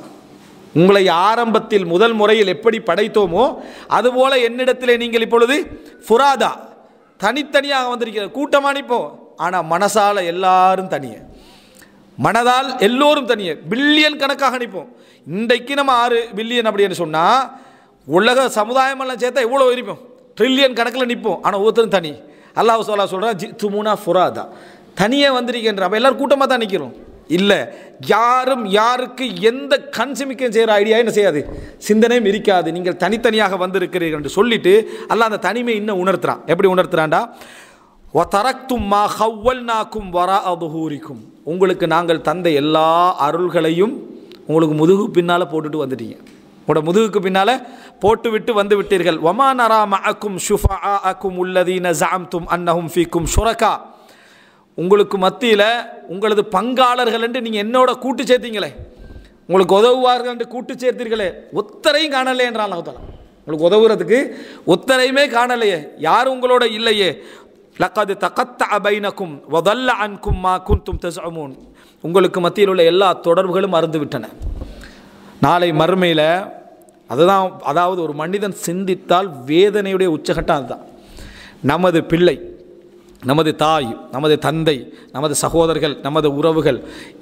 A: உங்களை ஆரம்பத்தில் முதல் முறையில் எப்படி படைத்தோமோ அதுபோல் என்னிடத்தில் நீங்கள் இப்பொழுது ஃபுராதா தனித்தனியாக வந்திருக்கிற கூட்டமாக நிற்போம் ஆனால் மனசால் எல்லாரும் தனியாக மனதால் எல்லோரும் தனியர் பில்லியன் கணக்காக நிற்போம் இன்றைக்கு நம்ம ஆறு பில்லியன் அப்படின்னு சொன்னால் உலக சமுதாயமெல்லாம் சேர்த்தா எவ்வளோ இருப்போம் ட்ரில்லியன் கணக்கில் நிற்போம் ஆனால் ஒவ்வொருத்தரும் தனி அல்லாஹ் சோலா சொல்கிறேன் ஜி துமுனா ஃபுராதா தனியாக வந்திருக்கின்ற அப்போ எல்லோரும் கூட்டமாக தான் நிற்கிறோம் இல்லை யாரும் யாருக்கு எந்த கன்சிமிக்கம் செய்கிற ஐடியா என்ன செய்யாது சிந்தனையும் இருக்காது நீங்கள் தனித்தனியாக வந்திருக்கிறீர்கள் என்று சொல்லிவிட்டு அல்ல அந்த தனிமை இன்னும் உணர்த்துறான் எப்படி உணர்த்துறான்டா ஒத்தரக்தும் மா ஹவ்வல் நாக்கும் வரா அபுஹூரிக்கும் உங்களுக்கு நாங்கள் தந்த எல்லா அருள்களையும் உங்களுக்கு முதுகு பின்னால் போட்டுட்டு வந்துட்டீங்க உங்களோட முதுகுக்கு பின்னால் போட்டு விட்டு வந்து விட்டீர்கள் ஒமா நராம அக்கும் ஷுஃபா அக்கும் உள்ளதீன தும் அன்னஹும் ஃபீக்கும் ஷுரகா உங்களுக்கு மத்தியில் உங்களது பங்காளர்கள் என்று நீங்கள் என்னோட கூட்டு சேர்த்தீங்களே உங்களுக்கு உதவுவார்கள் என்று கூட்டு சேர்த்தீர்களே ஒத்தரையும் காணலே என்றான் உங்களுக்கு உதவுறதுக்கு ஒத்தரையுமே காணலையே யாரும் உங்களோட இல்லையே லக்கது தகத்த அபைனக்கும் வதல்ல அன்கும் மா குந்தும் தசமூன் உங்களுக்கு மத்தியில் உள்ள எல்லா தொடர்புகளும் மறந்துவிட்டன நாளை மறுமையில் அதுதான் அதாவது ஒரு மனிதன் சிந்தித்தால் வேதனையுடைய உச்சகட்டம் அதுதான் நமது பிள்ளை நமது தாய் நமது தந்தை நமது சகோதரர்கள் நமது உறவுகள்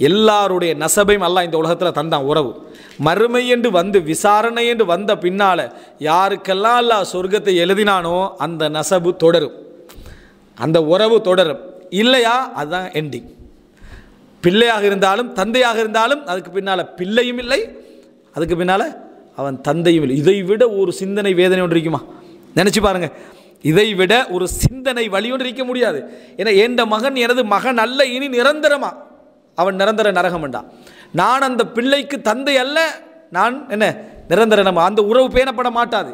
A: எல்லாருடைய நசபையும் எல்லாம் இந்த உலகத்தில் தந்தான் உறவு மறுமை என்று வந்து விசாரணை என்று வந்த பின்னால் யாருக்கெல்லாம் அல்லா சொர்க்கத்தை எழுதினானோ அந்த நசபு தொடரும் அந்த உறவு தொடரும் இல்லையா அதுதான் எண்டிங் பிள்ளையாக இருந்தாலும் தந்தையாக இருந்தாலும் அதுக்கு பின்னால் பிள்ளையும் இல்லை அதுக்கு பின்னால் அவன் தந்தையும் இல்லை இதை விட ஒரு சிந்தனை வேதனை ஒன்று இருக்குமா நினச்சி பாருங்கள் இதை விட ஒரு சிந்தனை வழி ஒன்று இருக்க முடியாது ஏன்னா எந்த மகன் எனது மகன் அல்ல இனி நிரந்தரமா அவன் நிரந்தர நரகம் என்றான் நான் அந்த பிள்ளைக்கு தந்தை அல்ல நான் என்ன நிரந்தரமா அந்த உறவு பேணப்பட மாட்டாது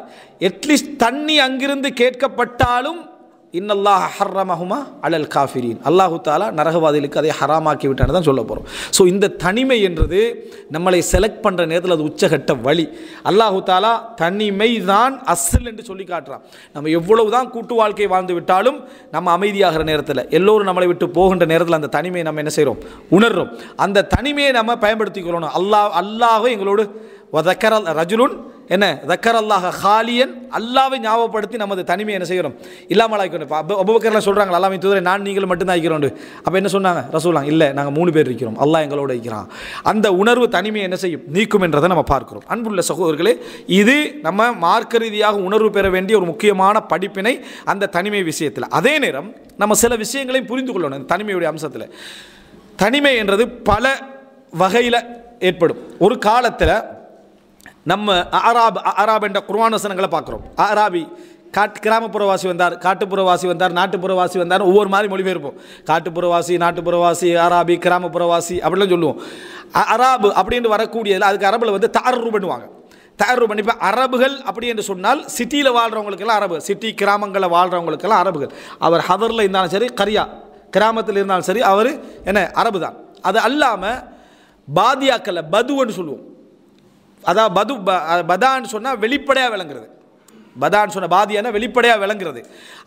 A: அட்லீஸ்ட் தண்ணி அங்கிருந்து கேட்கப்பட்டாலும் இன்னல்லாஹ் ஹர்ரமஹுமா அலல் காஃபிரீன் அல்லாஹு தாலா நரகவாதிகளுக்கு அதை ஹராமாக்கி விட்டான்னு தான் சொல்ல போகிறோம் ஸோ இந்த தனிமை என்றது நம்மளை செலக்ட் பண்ணுற நேரத்தில் அது உச்சகட்ட வழி அல்லாஹு தாலா தனிமை தான் அசல் என்று சொல்லி காட்டுறான் நம்ம எவ்வளவு தான் கூட்டு வாழ்க்கை வாழ்ந்து விட்டாலும் நம்ம அமைதியாகிற நேரத்தில் எல்லோரும் நம்மளை விட்டு போகின்ற நேரத்தில் அந்த தனிமையை நம்ம என்ன செய்கிறோம் உணர்றோம் அந்த தனிமையை நம்ம பயன்படுத்திக் கொள்ளணும் அல்லாஹ் அல்லாஹும் எங்களோடு வதக்கர ரஜுலுன் என்ன தக்கர் அல்லாஹ ஹாலியன் அல்லாவை ஞாபகப்படுத்தி நமது தனிமை என்ன செய்கிறோம் இல்லாமல் ஆகிக்கணும் இப்போ அப்போ அபுபக்கர்லாம் சொல்கிறாங்க அல்லாமே தூதரை நான் நீங்கள் மட்டும்தான் ஆகிக்கிறோண்டு அப்போ என்ன சொன்னாங்க ரசூலாம் இல்லை நாங்கள் மூணு பேர் இருக்கிறோம் அல்லாஹ் எங்களோட இருக்கிறான் அந்த உணர்வு தனிமை என்ன செய்யும் நீக்கும் என்றதை நம்ம பார்க்குறோம் அன்புள்ள சகோதரர்களே இது நம்ம மார்க்க ரீதியாக உணர்வு பெற வேண்டிய ஒரு முக்கியமான படிப்பினை அந்த தனிமை விஷயத்தில் அதே நேரம் நம்ம சில விஷயங்களையும் புரிந்து கொள்ளணும் தனிமையுடைய அம்சத்தில் தனிமை என்றது பல வகையில் ஏற்படும் ஒரு காலத்தில் நம்ம அராப் அராப் என்ற குர்வான் வசனங்களை பார்க்குறோம் அராபி காட் கிராமப்புறவாசி வந்தார் காட்டுப்புறவாசி வந்தார் நாட்டுப்புறவாசி வந்தார் ஒவ்வொரு மாதிரி மொழிபெயர்ப்போம் காட்டுப்புறவாசி நாட்டுப்புறவாசி அராபி கிராமப்புறவாசி அப்படிலாம் சொல்லுவோம் அராபு அப்படின்னு வரக்கூடியதில் அதுக்கு அரபில் வந்து தாரூ பண்ணுவாங்க தயார் பண்ணி இப்போ அரபுகள் அப்படி என்று சொன்னால் சிட்டியில் வாழ்கிறவங்களுக்கெல்லாம் அரபு சிட்டி கிராமங்களில் வாழ்கிறவங்களுக்கெல்லாம் அரபுகள் அவர் ஹதரில் இருந்தாலும் சரி கரியா கிராமத்தில் இருந்தாலும் சரி அவர் என்ன அரபு தான் அது அல்லாமல் பாதியாக்களை பதுவன்னு சொல்லுவோம் அதான் பது பதான்னு சொன்னால் வெளிப்படையாக விளங்குறது பதான்னு சொன்ன பாதியானால் வெளிப்படையாக விளங்குறது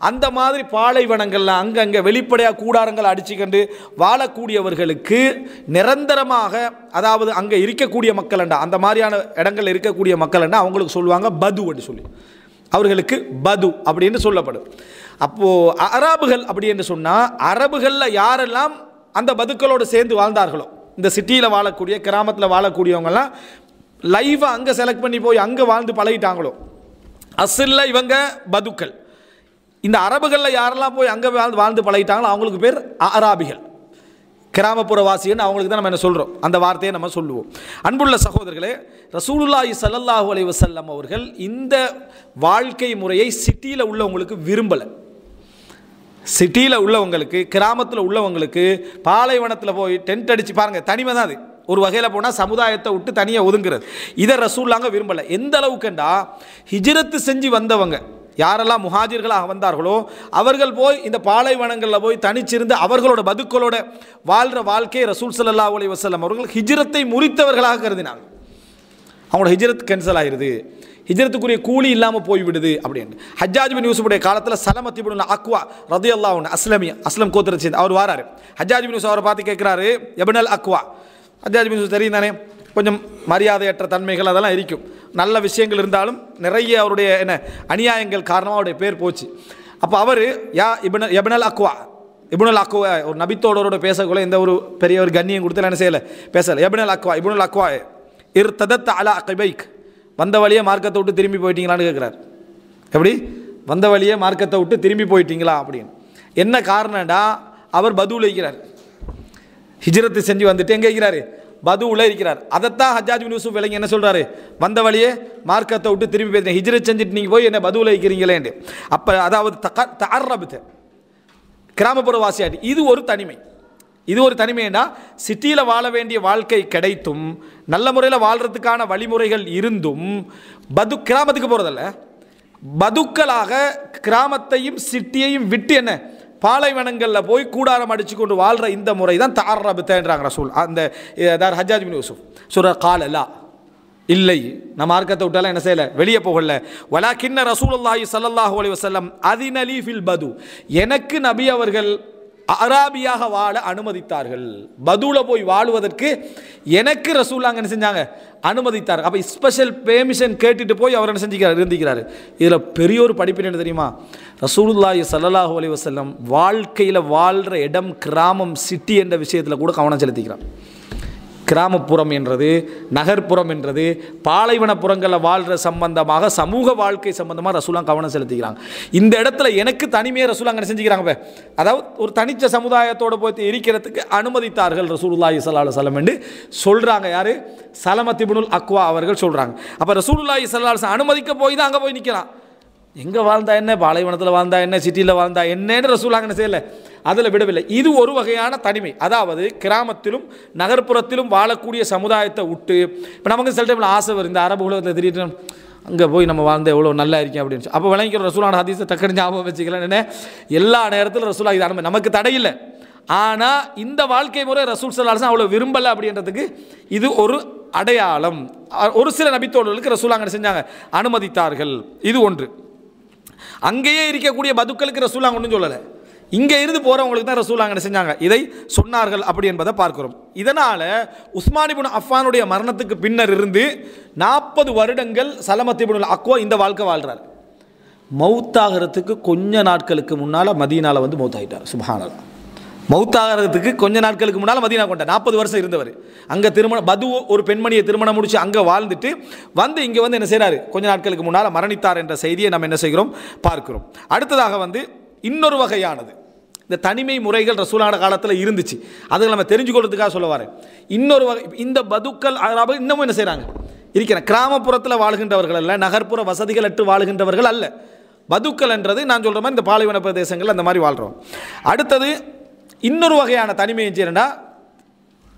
A: அந்த மாதிரி பாலைவனங்கள்லாம் அங்கங்கே வெளிப்படையாக கூடாரங்களை அடிச்சுக்கண்டு வாழக்கூடியவர்களுக்கு நிரந்தரமாக அதாவது அங்கே இருக்கக்கூடிய மக்கள்ண்டா அந்த மாதிரியான இடங்களில் இருக்கக்கூடிய மக்கள்ண்டா அவங்களுக்கு சொல்லுவாங்க பது அப்படின்னு சொல்லி அவர்களுக்கு பது அப்படின்னு சொல்லப்படும் அப்போது அராபுகள் அப்படின்னு சொன்னால் அரபுகளில் யாரெல்லாம் அந்த பதுக்களோடு சேர்ந்து வாழ்ந்தார்களோ இந்த சிட்டியில் வாழக்கூடிய கிராமத்தில் வாழக்கூடியவங்கெல்லாம் லைவாக அங்கே செலக்ட் பண்ணி போய் அங்கே வாழ்ந்து பழகிட்டாங்களோ அசில்ல இவங்க பதுக்கள் இந்த அரபுகளில் யாரெல்லாம் போய் அங்கே வாழ்ந்து வாழ்ந்து பழகிட்டாங்களோ அவங்களுக்கு பேர் அராபிகள் கிராமப்புறவாசின்னு அவங்களுக்கு தான் நம்ம என்ன சொல்கிறோம் அந்த வார்த்தையை நம்ம சொல்லுவோம் அன்புள்ள சகோதரர்களே ரசூலுல்லாஹி சல்லல்லாஹு அலைவ செல்லம் அவர்கள் இந்த வாழ்க்கை முறையை சிட்டியில் உள்ளவங்களுக்கு விரும்பலை சிட்டியில் உள்ளவங்களுக்கு கிராமத்தில் உள்ளவங்களுக்கு பாலைவனத்தில் போய் டென்ட் அடித்து பாருங்கள் தனிமை தான் அது ஒரு வகையில் போனால் சமுதாயத்தை விட்டு தனியாக ஒதுங்குறது இதை ரசூல்லாங்க விரும்பலை எந்த அளவுக்குண்டா ஹிஜ்ரத்து செஞ்சு வந்தவங்க யாரெல்லாம் முஹாஜிர்களாக வந்தார்களோ அவர்கள் போய் இந்த பாலைவனங்களில் போய் தனிச்சிருந்து அவர்களோட பதுக்களோட வாழ்கிற வாழ்க்கையை ரசூல் சல்லா அலி வசலம் அவர்கள் ஹிஜ்ரத்தை முறித்தவர்களாக கருதினாங்க அவங்களோட ஹிஜ்ரத் கேன்சல் ஆயிடுது ஹிஜ்ரத்துக்குரிய கூலி இல்லாமல் போய்விடுது அப்படின்னு ஹஜ்ஜாஜ் பின் யூசுஃபுடைய காலத்தில் சலமத்தி பண்ண அக்வா ரதி ஒன்று அஸ்லமி அஸ்லம் கோத்திரச்சி அவர் வராரு ஹஜ்ஜாஜ் பின் யூசுஃப் அவரை பார்த்து கேட்குறாரு எபனல் அக்வா அத்தியாஜிபின் தெரியும் தானே கொஞ்சம் மரியாதையற்ற தன்மைகள் அதெல்லாம் இருக்கும் நல்ல விஷயங்கள் இருந்தாலும் நிறைய அவருடைய என்ன அநியாயங்கள் காரணமாக அவருடைய பேர் போச்சு அப்போ அவர் யா இபுன எபினல் அக்வா இபுனல் அக்வா ஒரு நபித்தோடரோட பேசக்குள்ள எந்த ஒரு பெரிய ஒரு கண்ணியம் கொடுத்து என்ன செய்யலை பேசலை எபினல் அக்வா இபுனல் அக்வா இரு ததத்த அலா அக்பைக் வந்த வழியே மார்க்கத்தை விட்டு திரும்பி போயிட்டீங்களான்னு கேட்குறாரு எப்படி வந்த வழியே மார்க்கத்தை விட்டு திரும்பி போயிட்டீங்களா அப்படின்னு என்ன காரணம்டா அவர் பதில் வைக்கிறார் ஹிஜ்ரத்து செஞ்சு வந்துட்டு எங்கே இருக்கிறாரு பதுவில் இருக்கிறார் அதைத்தான் ஹஜாஜ் பின் யூசுப் விலங்கி என்ன சொல்கிறாரு வந்த வழியே மார்க்கத்தை விட்டு திரும்பி போயிருந்தேன் ஹிஜ்ரத் செஞ்சுட்டு நீங்கள் போய் என்ன பதுவில் இருக்கிறீங்களேன்ட்டு அப்போ அதாவது தக தரபத்து கிராமப்புற வாசியாட்டி இது ஒரு தனிமை இது ஒரு தனிமைன்னா சிட்டியில் வாழ வேண்டிய வாழ்க்கை கிடைத்தும் நல்ல முறையில் வாழ்கிறதுக்கான வழிமுறைகள் இருந்தும் பது கிராமத்துக்கு போகிறதில்ல பதுக்களாக கிராமத்தையும் சிட்டியையும் விட்டு என்ன பாலைவனங்களில் போய் கூடாரம் அடித்து கொண்டு வாழ்கிற இந்த முறை தான் தார் ரபித்தேன்றாங்க ரசூல் அந்த தார் ஹஜாஜ் பின் யூசுஃப் சுர அல்லா இல்லை நம்ம மார்க்கத்தை விட்டாலும் என்ன செய்யலை வெளியே போகல வலாக்கின்ன ரசூல் அல்லாஹி சல்லாஹூ அலி வசல்லம் அதினலி ஃபில் பது எனக்கு நபி அவர்கள் அராபியாக வாழ அனுமதித்தார்கள் பதுல போய் வாழ்வதற்கு எனக்கு ரசூலாங்க என்ன செஞ்சாங்க அனுமதித்தார் அப்போ ஸ்பெஷல் பெர்மிஷன் கேட்டுட்டு போய் அவர் என்ன செஞ்சுக்கிறார் இருந்திக்கிறார் இதில் பெரிய ஒரு படிப்பு என்ன தெரியுமா ரசூலுல்லாஹி சல்லாஹு அலி வசல்லம் வாழ்க்கையில் வாழ்கிற இடம் கிராமம் சிட்டி என்ற விஷயத்தில் கூட கவனம் செலுத்திக்கிறான் கிராமப்புறம் என்றது நகர்ப்புறம் என்றது பாலைவனப்புறங்களில் வாழ்கிற சம்பந்தமாக சமூக வாழ்க்கை சம்பந்தமாக ரசூலாம் கவனம் செலுத்திக்கிறாங்க இந்த இடத்துல எனக்கு தனிமையை ரசூலாம் செஞ்சுக்கிறாங்க அதாவது ஒரு தனிச்ச சமுதாயத்தோடு போய் இருக்கிறதுக்கு அனுமதித்தார்கள் ரசூலுல்லாஹி சல்லா சலம் என்று சொல்கிறாங்க யார் சலமத்திபுனுல் அக்வா அவர்கள் சொல்கிறாங்க அப்போ ரசூலுல்லாஹி சல்லா அனுமதிக்க போய் தான் அங்கே போய் நிற்கிறான் எங்கே வாழ்ந்தா என்ன பாலைவனத்தில் வாழ்ந்தா என்ன சிட்டியில் வாழ்ந்தா என்னன்னு ரசூலாங்கன்னு செய்யலை அதில் விடவில்லை இது ஒரு வகையான தனிமை அதாவது கிராமத்திலும் நகர்ப்புறத்திலும் வாழக்கூடிய சமுதாயத்தை விட்டு இப்போ நமக்கு சில டைமில் ஆசை வரும் இந்த அரபு உலகத்தில் திடீர்னு அங்கே போய் நம்ம வாழ்ந்த எவ்வளோ நல்லா இருக்கேன் அப்படின்னு அப்போ விளங்கிற ரசூலான ஹதீஸை டக்குனு ஞாபகம் வச்சுக்கலாம் என்ன எல்லா நேரத்திலும் ரசூலா இது அனுமதி நமக்கு தடையில்லை ஆனால் இந்த வாழ்க்கை முறை ரசூல் சல்லாசன் அவ்வளோ விரும்பலை அப்படின்றதுக்கு இது ஒரு அடையாளம் ஒரு சில நபித்தோழர்களுக்கு ரசூலாங்க செஞ்சாங்க அனுமதித்தார்கள் இது ஒன்று அங்கேயே இருக்கக்கூடிய பதுக்களுக்கு ரசூலாங்க ஒன்றும் சொல்லலை இங்கே இருந்து போகிறவங்களுக்கு தான் ரசூல் அங்கே செஞ்சாங்க இதை சொன்னார்கள் அப்படி என்பதை பார்க்கிறோம் இதனால் உஸ்மானிபுன் அஃபானுடைய மரணத்துக்கு பின்னர் இருந்து நாற்பது வருடங்கள் சலமத்திபுன் அக்வா இந்த வாழ்க்கை வாழ்கிறார் மவுத்தாகிறதுக்கு கொஞ்ச நாட்களுக்கு முன்னால் மதியனால் வந்து மௌத்தாகிட்டார் சுபஹானல்லா மௌத்தாகிறதுக்கு கொஞ்ச நாட்களுக்கு முன்னால் மதீனா கொண்டார் நாற்பது வருஷம் இருந்தவர் அங்கே திருமணம் பது ஒரு பெண்மணியை திருமணம் முடிச்சு அங்கே வாழ்ந்துட்டு வந்து இங்கே வந்து என்ன செய்கிறாரு கொஞ்ச நாட்களுக்கு முன்னால் மரணித்தார் என்ற செய்தியை நம்ம என்ன செய்கிறோம் பார்க்கிறோம் அடுத்ததாக வந்து இன்னொரு வகையானது இந்த தனிமை முறைகள் ரசூலான காலத்தில் இருந்துச்சு அதை நம்ம தெரிஞ்சுக்கொள்றதுக்காக சொல்ல வரேன் இன்னொரு வகை இந்த பதுக்கள் அதாவது இன்னமும் என்ன செய்கிறாங்க இருக்கிற கிராமப்புறத்தில் வாழ்கின்றவர்கள் அல்ல நகர்ப்புற வசதிகள் அட்டு வாழ்கின்றவர்கள் அல்ல பதுக்கள் என்றது நான் சொல்கிற மாதிரி இந்த பாலைவன பிரதேசங்கள் அந்த மாதிரி வாழ்கிறோம் அடுத்தது இன்னொரு வகையான தனிமை செய்யணும்னா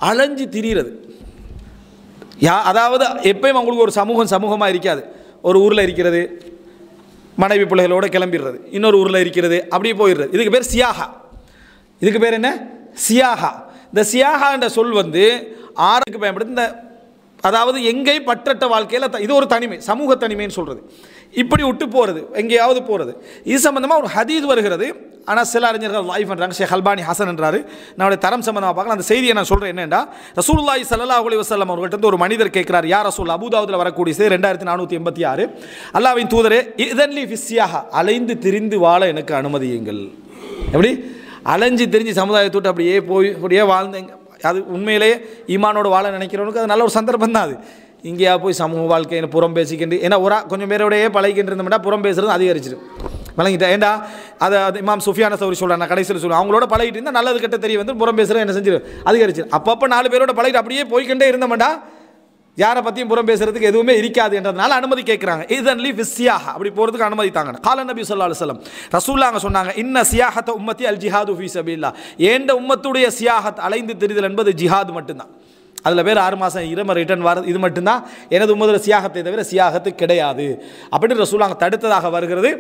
A: அலைஞ்சு திரிகிறது யா அதாவது எப்பயும் அவங்களுக்கு ஒரு சமூகம் சமூகமாக இருக்காது ஒரு ஊரில் இருக்கிறது மனைவி பிள்ளைகளோடு கிளம்பிடுறது இன்னொரு ஊரில் இருக்கிறது அப்படியே போயிடுறது இதுக்கு பேர் சியாகா இதுக்கு பேர் என்ன சியாகா இந்த சியாகா என்ற சொல் வந்து ஆறுக்கு பயன்படுத்தி இந்த அதாவது எங்கேயும் பற்றட்ட வாழ்க்கையில் இது ஒரு தனிமை சமூக தனிமைன்னு சொல்கிறது இப்படி விட்டு போகிறது எங்கேயாவது போகிறது இது சம்மந்தமாக ஒரு ஹதீஸ் வருகிறது ஆனால் சில அறிஞர்கள் லாய்ஃப் பண்ணுறாங்க ஷேக் ஹல்பானி ஹசன் என்றார் நம்முடைய தரம் சம்பந்தமாக பார்க்கலாம் அந்த செய்தியை நான் சொல்கிறேன் என்னென்னா ரசூல்லாய் சல்லா அலி வசல்லம் அவர்கிட்ட ஒரு மனிதர் கேட்கிறார் யார் ரசூல் அபுதாவதில் வரக்கூடிய செய்தி ரெண்டாயிரத்தி நானூற்றி எண்பத்தி ஆறு அல்லாவின் தூதரே இதன்லி ஃபிஸ்யாக அலைந்து திரிந்து வாழ எனக்கு அனுமதியுங்கள் எப்படி அலைஞ்சு திரிஞ்சு சமுதாயத்தோட்டு அப்படியே போய் அப்படியே வாழ்ந்தேங்க அது உண்மையிலேயே ஈமானோட வாழ நினைக்கிறவனுக்கு அது நல்ல ஒரு சந்தர்ப்பம் தான் அது இங்கேயா போய் சமூக வாழ்க்கையில் புறம் பேசிக்கிட்டு ஏன்னா ஒரு கொஞ்சம் பேரோடையே பழகிக்கிட்டு இருந்தோம்னா புறம் பேசுகிறது அதிகரிச்சிடும் விளங்கிட்டா ஏண்டா அதை அது இமாம் சுஃபியான சௌரி சொல்கிறேன் நான் கடைசியில் சொல்லுவேன் அவங்களோட பழகிட்டு இருந்தால் நல்லது கெட்ட தெரிய வந்து புறம் பேசுகிறேன் என்ன செஞ்சிரு அதிகரிச்சு அப்பப்போ நாலு பேரோட பழகிட்டு அப்படியே போய்கிட்டே இருந்தமாண்டா யாரை பற்றியும் புறம் பேசுறதுக்கு எதுவுமே இருக்காது என்றதுனால அனுமதி கேட்குறாங்க இதன்லி விஸ்யாக அப்படி போகிறதுக்கு அனுமதி தாங்க கால நபி சொல்லா அலுவலம் ரசூல்லாங்க சொன்னாங்க இன்ன சியாகத்தை உம்மத்தி அல் ஜிஹாது ஃபீஸ் இல்லை ஏண்ட உம்மத்துடைய சியாகத் அலைந்து தெரிதல் என்பது ஜிஹாத் மட்டும்தான் அதில் பேர் ஆறு மாதம் இரம ரிட்டர்ன் வர இது மட்டும்தான் எனது உமதுல சியாகத்தை தவிர சியாகத்து கிடையாது அப்படின்ற ரசூலாங்க தடுத்ததாக வருகிறது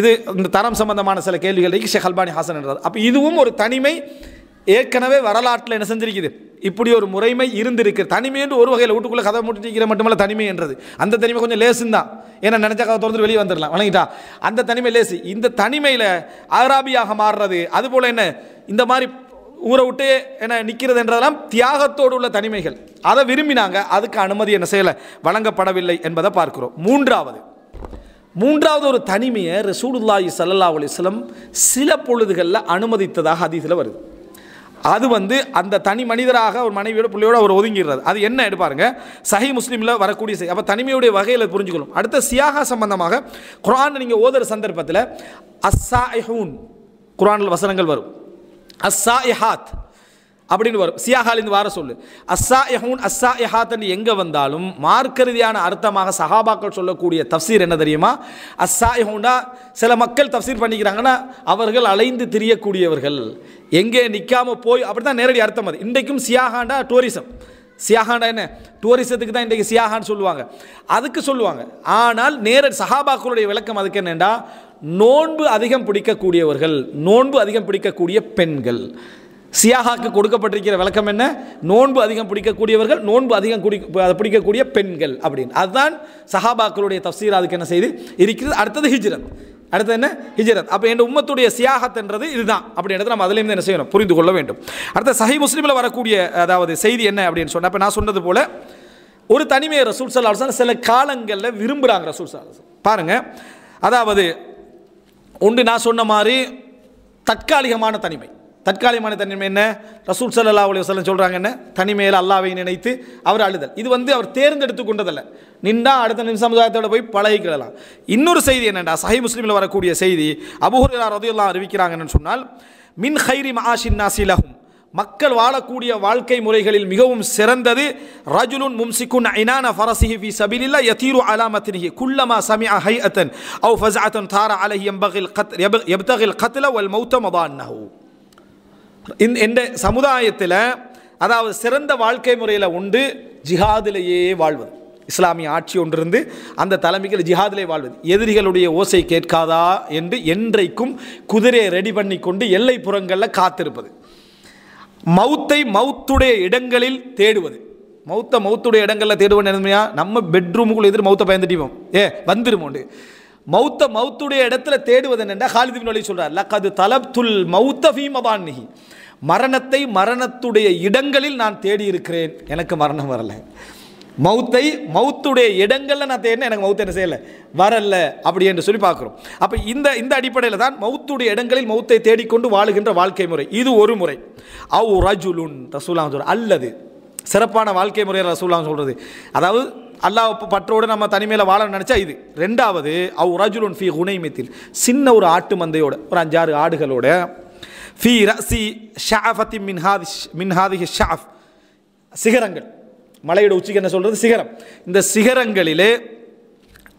A: இது இந்த தரம் சம்பந்தமான சில கேள்விகளுக்கு ஷேக் அல்பானி ஹாசன் என்றார் அப்போ இதுவும் ஒரு தனிமை ஏற்கனவே வரலாற்றில் என்ன செஞ்சிருக்குது இப்படி ஒரு முறைமை இருந்திருக்கு தனிமை என்று ஒரு வகையில் வீட்டுக்குள்ளே கதை மூட்டிக்கிற மட்டுமல்ல தனிமை என்றது அந்த தனிமை கொஞ்சம் லேசுன்னு தான் ஏன்னா நினச்ச கதை தொடர்ந்து வெளியே வந்துடலாம் வணங்கிட்டா அந்த தனிமை லேசு இந்த தனிமையில் அகராபியாக மாறுறது அதுபோல் என்ன இந்த மாதிரி ஊரை விட்டு என்ன நிற்கிறது என்றதெல்லாம் தியாகத்தோடு உள்ள தனிமைகள் அதை விரும்பினாங்க அதுக்கு அனுமதி என்ன செய்யலை வழங்கப்படவில்லை என்பதை பார்க்கிறோம் மூன்றாவது மூன்றாவது ஒரு தனிமையை ரசூடுல்லாஹி சல்லா அலிஸ்லம் சில பொழுதுகளில் அனுமதித்ததாக அதிகத்தில் வருது அது வந்து அந்த தனி மனிதராக ஒரு மனைவியோட பிள்ளையோட அவர் ஒதுங்கிடுறது அது என்ன எடுப்பாருங்க சஹி முஸ்லீமில் வரக்கூடிய செய்தி அப்போ தனிமையுடைய வகையில் புரிஞ்சுக்கணும் அடுத்த சியாக சம்பந்தமாக குரான் நீங்கள் ஓதுகிற சந்தர்ப்பத்தில் அஸ்ஸாஹூன் குரானில் வசனங்கள் வரும் அஸ்ஸா இஹாத் அப்படின்னு வரும் சியாஹாலிந்து வார சொல்லு அஸ்ஸா எஹூன் அஸ்ஸா எஹாத்னு எங்கே வந்தாலும் மார்க்கரீதியான அர்த்தமாக சஹாபாக்கள் சொல்லக்கூடிய தஃசீர் என்ன தெரியுமா அஸ்ஸா எஹூண்டா சில மக்கள் தஃசீர் பண்ணிக்கிறாங்கன்னா அவர்கள் அலைந்து திரியக்கூடியவர்கள் எங்கே நிற்காமல் போய் அப்படி தான் நேரடி அர்த்தம் அது இன்றைக்கும் சியாஹாண்டா டூரிசம் சியாஹாண்டா என்ன டூரிசத்துக்கு தான் இன்றைக்கு சியாஹான்னு சொல்லுவாங்க அதுக்கு சொல்லுவாங்க ஆனால் நேர சஹாபாக்களுடைய விளக்கம் அதுக்கு என்னென்னா நோன்பு அதிகம் பிடிக்கக்கூடியவர்கள் நோன்பு அதிகம் பிடிக்கக்கூடிய பெண்கள் சியாகாக்கு கொடுக்கப்பட்டிருக்கிற விளக்கம் என்ன நோன்பு அதிகம் பிடிக்கக்கூடியவர்கள் நோன்பு அதிகம் குடி பிடிக்கக்கூடிய பெண்கள் அப்படின்னு அதுதான் சஹாபாக்களுடைய தஃசீர் அதுக்கு என்ன செய்து இருக்கிறது அடுத்தது ஹிஜ்ரத் அடுத்தது என்ன ஹிஜரத் அப்போ என் உம்மத்துடைய சியாகத்ன்றது இதுதான் அப்படின்றது நம்ம அதுலேருந்து என்ன செய்யணும் புரிந்து கொள்ள வேண்டும் அடுத்த சஹி முஸ்லீமில் வரக்கூடிய அதாவது செய்தி என்ன அப்படின்னு சொன்னால் அப்போ நான் சொன்னது போல் ஒரு தனிமையை ரசூல் சல்லா சில காலங்களில் விரும்புகிறாங்க ரசூல் சல்லா பாருங்கள் அதாவது உண்டு நான் சொன்ன மாதிரி தற்காலிகமான தனிமை தற்காலிகமான தனிமை என்ன ரசூல் சல்லா அலி வசலம் சொல்கிறாங்க என்ன தனிமையில் அல்லாவை நினைத்து அவர் அழுதல் இது வந்து அவர் தேர்ந்தெடுத்து கொண்டதல்ல நின்றா அடுத்த நிமிஷம் சமுதாயத்தோட போய் பழகிக்கிடலாம் இன்னொரு செய்தி என்னென்னா சஹி முஸ்லீமில் வரக்கூடிய செய்தி அபுஹுரா ரதையெல்லாம் அறிவிக்கிறாங்கன்னு சொன்னால் மின் ஹைரி மஹாஷின் நாசிலகும் மக்கள் வாழக்கூடிய வாழ்க்கை முறைகளில் மிகவும் சிறந்தது ரஜுலுன் மும்சிக்குன் ஐனான ஃபரசிஹி ஃபி சபிலில்லா யதீரு அலாமத்தினிஹி குல்லமா சமிஅ அத்தன் அவ் ஃபஸ்அத்தன் தார அலஹி எம்பகில் கத் எப்தகில் கத்ல வல் மௌத்த மதான்னஹு இந்த சமுதாயத்தில் அதாவது சிறந்த வாழ்க்கை முறையில் உண்டு ஜிஹாதிலேயே வாழ்வது இஸ்லாமிய ஆட்சி ஒன்றிருந்து அந்த தலைமைகள் ஜிஹாதிலே வாழ்வது எதிரிகளுடைய ஓசை கேட்காதா என்று என்றைக்கும் குதிரையை ரெடி பண்ணி கொண்டு எல்லைப்புறங்களில் காத்திருப்பது மவுத்தை மவுத்துடைய இடங்களில் தேடுவது மௌத்த மௌத்துடைய இடங்களில் தேடுவோம் என்னதுமையா நம்ம பெட்ரூமுக்குள்ள எதிர் மௌத்த பயந்துட்டிவோம் ஏ வந்துருமோண்டு மௌத்த மௌத்துடைய இடத்துல தேடுவது என்னென்னா ஹாலிதின் வழி சொல்கிறார் லக்கது தலப்துல் மௌத்த ஃபீமபான்னிகி மரணத்தை மரணத்துடைய இடங்களில் நான் தேடி இருக்கிறேன் எனக்கு மரணம் வரலை மௌத்தை மௌத்துடைய இடங்களில் நான் தேடினேன் எனக்கு மௌத் என்ன செய்யலை வரல அப்படி என்று சொல்லி பார்க்குறோம் அப்போ இந்த இந்த அடிப்படையில் தான் மௌத்துடைய இடங்களில் மௌத்தை தேடிக்கொண்டு வாழுகின்ற வாழ்க்கை முறை இது ஒரு முறை அவ் ரஜுலுன் ரசூலாம் சொல்ற அல்லது சிறப்பான வாழ்க்கை முறையை ரசூலாம் சொல்கிறது அதாவது அல்லாஹ் பற்றோடு நம்ம தனிமையில் வாழ நினச்சா இது ரெண்டாவது அவ் ரஜுலுன் ஃபி குணைமித்தில் சின்ன ஒரு ஆட்டு மந்தையோட ஒரு அஞ்சாறு ஆடுகளோட ஃபி ரசி ஷாஃபத்தி மின்ஹாதி மின்ஹாதி ஷாஃப் சிகரங்கள் மலையோட உச்சிக்கு என்ன சொல்கிறது சிகரம் இந்த சிகரங்களிலே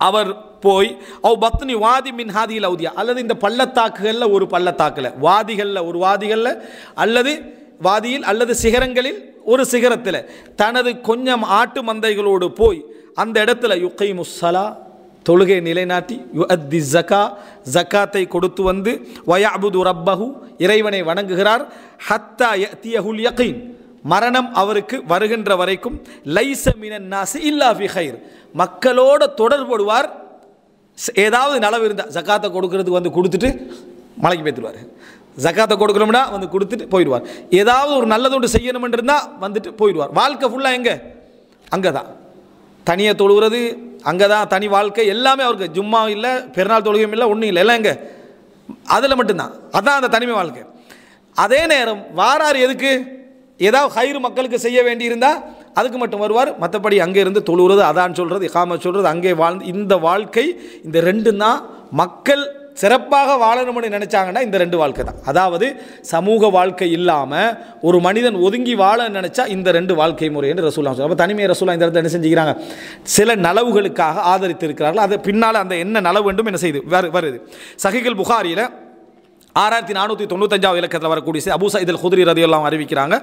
A: அவர் போய் அவ் பத்னி வாதி மின் ஹாதியில் அவுதியா அல்லது இந்த பள்ளத்தாக்குகளில் ஒரு பள்ளத்தாக்கில் வாதிகளில் ஒரு வாதிகளில் அல்லது வாதியில் அல்லது சிகரங்களில் ஒரு சிகரத்தில் தனது கொஞ்சம் ஆட்டு மந்தைகளோடு போய் அந்த இடத்துல யுகை முசலா தொழுகை நிலைநாட்டி தி ஜக்கா ஜக்காத்தை கொடுத்து வந்து வயாபுது ரப்பஹு இறைவனை வணங்குகிறார் ஹத்தா யகுல் யகீன் மரணம் அவருக்கு வருகின்ற வரைக்கும் லைச மினன் நாசு இல்லா ஹைர் மக்களோட தொடர்படுவார் ஏதாவது நலவு இருந்தால் ஜக்காத்தை கொடுக்கறதுக்கு வந்து கொடுத்துட்டு மலைக்கு போய்த்துருவார் ஜக்காத்தை கொடுக்கணும்னா வந்து கொடுத்துட்டு போயிடுவார் ஏதாவது ஒரு நல்லது ஒன்று செய்யணும்னு இருந்தால் வந்துட்டு போயிடுவார் வாழ்க்கை ஃபுல்லாக எங்கே அங்கே தான் தனியாக தொழுகிறது அங்கே தான் தனி வாழ்க்கை எல்லாமே அவருக்கு ஜும்மா இல்லை பெருநாள் தொழுகையும் இல்லை ஒன்றும் இல்லை எல்லாம் எங்கே அதில் மட்டும்தான் அதான் அந்த தனிமை வாழ்க்கை அதே நேரம் வாரார் எதுக்கு ஏதாவது ஹயிறு மக்களுக்கு செய்ய வேண்டியிருந்தால் அதுக்கு மட்டும் வருவார் மற்றபடி அங்கே இருந்து தொழுகிறது அதான் சொல்கிறது இகாம சொல்கிறது அங்கே வாழ்ந்து இந்த வாழ்க்கை இந்த ரெண்டு தான் மக்கள் சிறப்பாக வாழணும்னு நினச்சாங்கன்னா இந்த ரெண்டு வாழ்க்கை தான் அதாவது சமூக வாழ்க்கை இல்லாமல் ஒரு மனிதன் ஒதுங்கி வாழ நினச்சா இந்த ரெண்டு வாழ்க்கை முறைன்னு ரசூலாம் சொல்லுவாங்க அப்போ தனிமை ரசூலாம் இந்த இடத்துல என்ன செஞ்சுக்கிறாங்க சில நலவுகளுக்காக ஆதரித்து இருக்கிறார்கள் அது பின்னால் அந்த என்ன நலவு வேண்டும் என்ன செய்யுது வருது சகிகள் புகாரியில் ஆறாயிரத்தி நானூற்றி தொண்ணூத்தஞ்சாவது இலக்கத்தில் வரக்கூடிய அபு சைதல் குதிரி ரதியெல்லாம் அறிவிக்கிறாங்க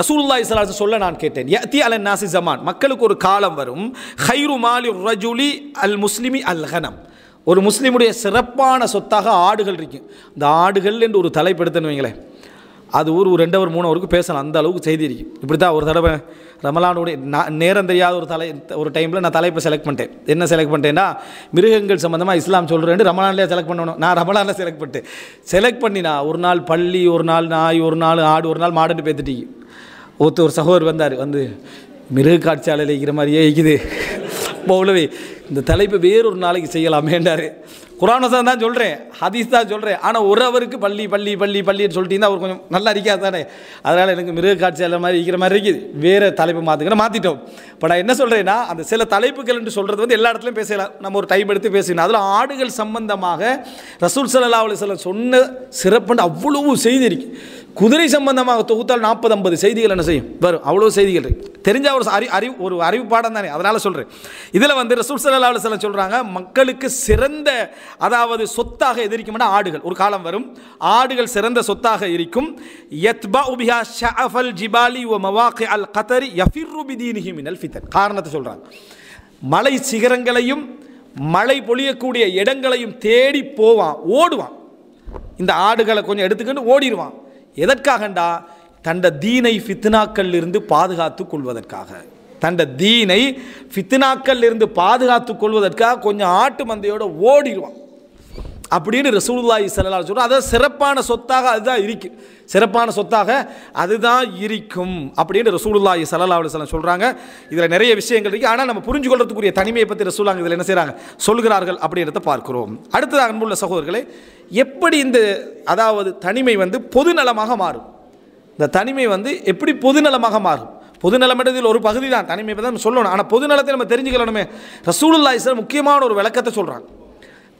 A: ரசூல்லா இஸ்லாசு சொல்ல நான் கேட்டேன் யத்தி அல நாசி ஜமான் மக்களுக்கு ஒரு காலம் வரும் ஹைரு மாலி ரஜுலி அல் முஸ்லிமி அல் ஹனம் ஒரு முஸ்லீமுடைய சிறப்பான சொத்தாக ஆடுகள் இருக்கு இந்த ஆடுகள் என்று ஒரு தலைப்படுத்தணுவீங்களேன் அது ஊர் ஒரு ரெண்டு ஒரு மூணு அவருக்கு பேசலாம் அந்த அளவுக்கு செய்தி இருக்கு இப்படி தான் ஒரு தடவை ரமலானுடைய நான் நேரம் தெரியாத ஒரு தலை ஒரு டைமில் நான் தலைப்பை செலக்ட் பண்ணிட்டேன் என்ன செலக்ட் பண்ணிட்டேன்னா மிருகங்கள் சம்மந்தமாக இஸ்லாம் சொல்கிறேன் ரமலானிலே செலக்ட் பண்ணணும் நான் ரமலானில் செலக்ட் பண்ணிட்டேன் செலக்ட் பண்ணினா ஒரு நாள் பள்ளி ஒரு நாள் நாய் ஒரு நாள் ஆடு ஒரு நாள் மாடுன்னு பேத்துட்டீங்க ஒருத்த ஒரு சகோதர் வந்தார் வந்து மிருக காட்சியாளர் இருக்கிற மாதிரியே இருக்குது மௌலவி இந்த தலைப்பை வேறொரு நாளைக்கு செய்யலாமேண்டார் வசனம் தான் சொல்கிறேன் ஹதீஸ் தான் சொல்கிறேன் ஆனால் உறவருக்கு பள்ளி பள்ளி பள்ளி பள்ளின்னு சொல்லிட்டீங்கன்னா அவர் கொஞ்சம் நல்லா அறிக்காது தானே அதனால் எனக்கு மிருக காட்சி மாதிரி இருக்கிற மாதிரி இருக்குது வேறு தலைப்பு மாற்றுக்கிற மாற்றிட்டோம் இப்போ நான் என்ன சொல்கிறேன்னா அந்த சில தலைப்புகள் என்று சொல்கிறது வந்து எல்லா இடத்துலையும் பேசலாம் நம்ம ஒரு டைம் எடுத்து பேசினோம் அதில் ஆடுகள் சம்பந்தமாக ரசூல் சல்லா அலுவலி சொன்ன சிறப்புன்னு அவ்வளவு செய்தி இருக்குது குதிரை சம்பந்தமாக தொகுத்தால் நாற்பது ஐம்பது செய்திகள் என்ன செய்யும் வரும் அவ்வளோ செய்திகள் தெரிஞ்ச ஒரு அறி அறிவு ஒரு அறிவு பாடம் தானே அதனால் சொல்கிறேன் இதில் வந்து ரசூல் சல்லா சொல்ல சொல்கிறாங்க மக்களுக்கு சிறந்த அதாவது சொத்தாக எதிரிக்கும்னா ஆடுகள் ஒரு காலம் வரும் ஆடுகள் சிறந்த சொத்தாக இருக்கும் யத்பா உபிஹா ஷஃபல் ஜிபாலி ஓ மவாக்கி அல் கத்தரி யஃபிர்ருபிதீனிஹி மினல் ஃபித்தர் காரணத்தை சொல்கிறாங்க மலை சிகரங்களையும் மழை பொழியக்கூடிய இடங்களையும் தேடி போவான் ஓடுவான் இந்த ஆடுகளை கொஞ்சம் எடுத்துக்கிட்டு ஓடிடுவான் எதற்காகண்டா தண்ட தீனை ஃபித்னாக்கள் இருந்து பாதுகாத்து கொள்வதற்காக தண்ட தீனை ஃபித்னாக்கள் இருந்து பாதுகாத்து கொள்வதற்காக கொஞ்சம் ஆட்டு மந்தையோடு ஓடிடுவான் அப்படின்னு ரசூலுல்லாஹி சல்லா சொல்கிறோம் அதை சிறப்பான சொத்தாக அதுதான் இருக்கு சிறப்பான சொத்தாக அதுதான் இருக்கும் அப்படின்னு ரசூலுல்லாஹி சல்லா அலுவலம் சொல்கிறாங்க இதில் நிறைய விஷயங்கள் இருக்குது ஆனால் நம்ம புரிஞ்சு கொள்றதுக்குரிய தனிமையை பற்றி ரசூலாங்க இதில் என்ன செய்கிறாங்க சொல்கிறார்கள் அப்படின்றத பார்க்குறோம் அடுத்ததாக அன்புள்ள சகோதரர்களே எப்படி இந்த அதாவது தனிமை வந்து பொதுநலமாக மாறும் இந்த தனிமை வந்து எப்படி பொதுநலமாக மாறும் பொதுநலமன்றதில் ஒரு பகுதி தான் தனிமை தான் சொல்லணும் ஆனால் பொதுநலத்தை நம்ம தெரிஞ்சுக்கலாமே ரசூலுல்லாஹி சார் முக்கியமான ஒரு விளக்கத்தை சொல்கிறாங்க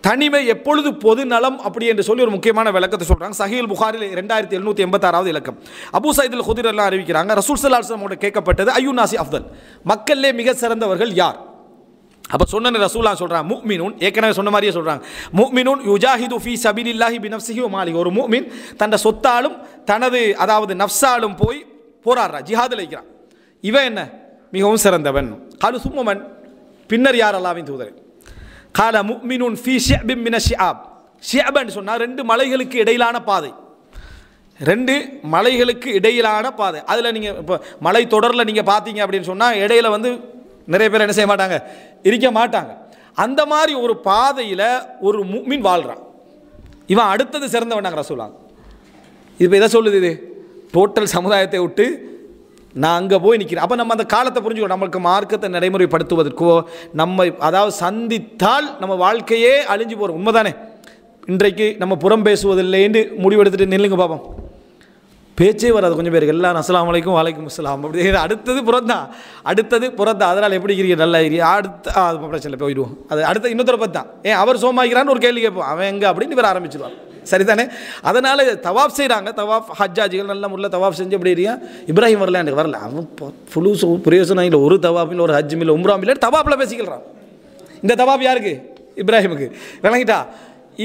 A: தனிமை எப்பொழுது பொது நலம் அப்படி என்று சொல்லி ஒரு முக்கியமான விளக்கத்தை சொல்கிறாங்க சஹீல் புகாரில் ரெண்டாயிரத்தி எழுநூற்றி எண்பத்தாறாவது இலக்கம் அபு சைதுல் குதிர் அறிவிக்கிறாங்க ரசூல் சல்லாஸ்லமோட கேட்கப்பட்டது ஐயூ நாசி அஃப்தல் மக்களிலே மிக சிறந்தவர்கள் யார் அப்போ சொன்ன ரசூலா சொல்கிறான் முக்மினூன் ஏற்கனவே சொன்ன மாதிரியே சொல்கிறாங்க முக்மினூன் யுஜாஹிது ஃபி சபிலில்லாஹி பினப்சிஹி மாலிக் ஒரு முக்மின் தன் சொத்தாலும் தனது அதாவது நஃப்ஸாலும் போய் போராடுறா ஜிஹாதில் வைக்கிறான் இவன் என்ன மிகவும் சிறந்தவன் கலு சும்மன் பின்னர் யார் அல்லாவின் தூதரன் கால முக்மினுன் ஃபி ஷியபிம் மின ஷியாப் ஷியாப்னு சொன்னால் ரெண்டு மலைகளுக்கு இடையிலான பாதை ரெண்டு மலைகளுக்கு இடையிலான பாதை அதில் நீங்கள் இப்போ மலை தொடரில் நீங்கள் பார்த்தீங்க அப்படின்னு சொன்னால் இடையில வந்து நிறைய பேர் என்ன செய்ய மாட்டாங்க இருக்க மாட்டாங்க அந்த மாதிரி ஒரு பாதையில் ஒரு மீன் வாழ்கிறான் இவன் அடுத்தது சிறந்தவனாங்க சொல்லுவாங்க இப்போ எதை சொல்லுது இது டோட்டல் சமுதாயத்தை விட்டு நான் அங்கே போய் நிற்கிறேன் அப்போ நம்ம அந்த காலத்தை புரிஞ்சுக்கணும் நம்மளுக்கு மார்க்கத்தை நடைமுறைப்படுத்துவதற்கோ நம்ம அதாவது சந்தித்தால் நம்ம வாழ்க்கையே அழிஞ்சு போகிறோம் உண்மைதானே இன்றைக்கு நம்ம புறம் பேசுவதில்லைன்னு முடிவெடுத்துட்டு நில்லுங்க பார்ப்போம் பேச்சே வராது கொஞ்சம் பேருக்கு எல்லாம் அஸ்லாம் வலைக்கும் வலைக்கும் அஸ்லாம் அப்படி அடுத்தது புறந்தான் அடுத்தது புறந்தான் அதனால் எப்படி இருக்கிற நல்லா இருக்கிறீங்க அடுத்த அது பிரச்சனை போயிடுவோம் அது அடுத்த இன்னொருத்தரை பார்த்தான் ஏன் அவர் சோமாக்கிறான்னு ஒரு கேள்வி கேட்போம் அவன் எங்கே அப்படின்னு இவர் ஆரம்பிச்சிருவான் சரிதானே அதனால் தவாப் செய்கிறாங்க தவாப் ஹஜ்ஜாஜிகள் நல்ல முறையில் தவாப் செஞ்சு அப்படி இருக்கா இப்ராஹிம் வரல எனக்கு வரல அவன் ஃபுல்லு பிரயோசனம் இல்லை ஒரு தவாப்பில் ஒரு ஹஜ்ஜும் இல்லை உம்ராம் இல்லை தவாப்பில் பேசிக்கிறான் இந்த தவாப் யாருக்கு இப்ராஹிமுக்கு விளங்கிட்டா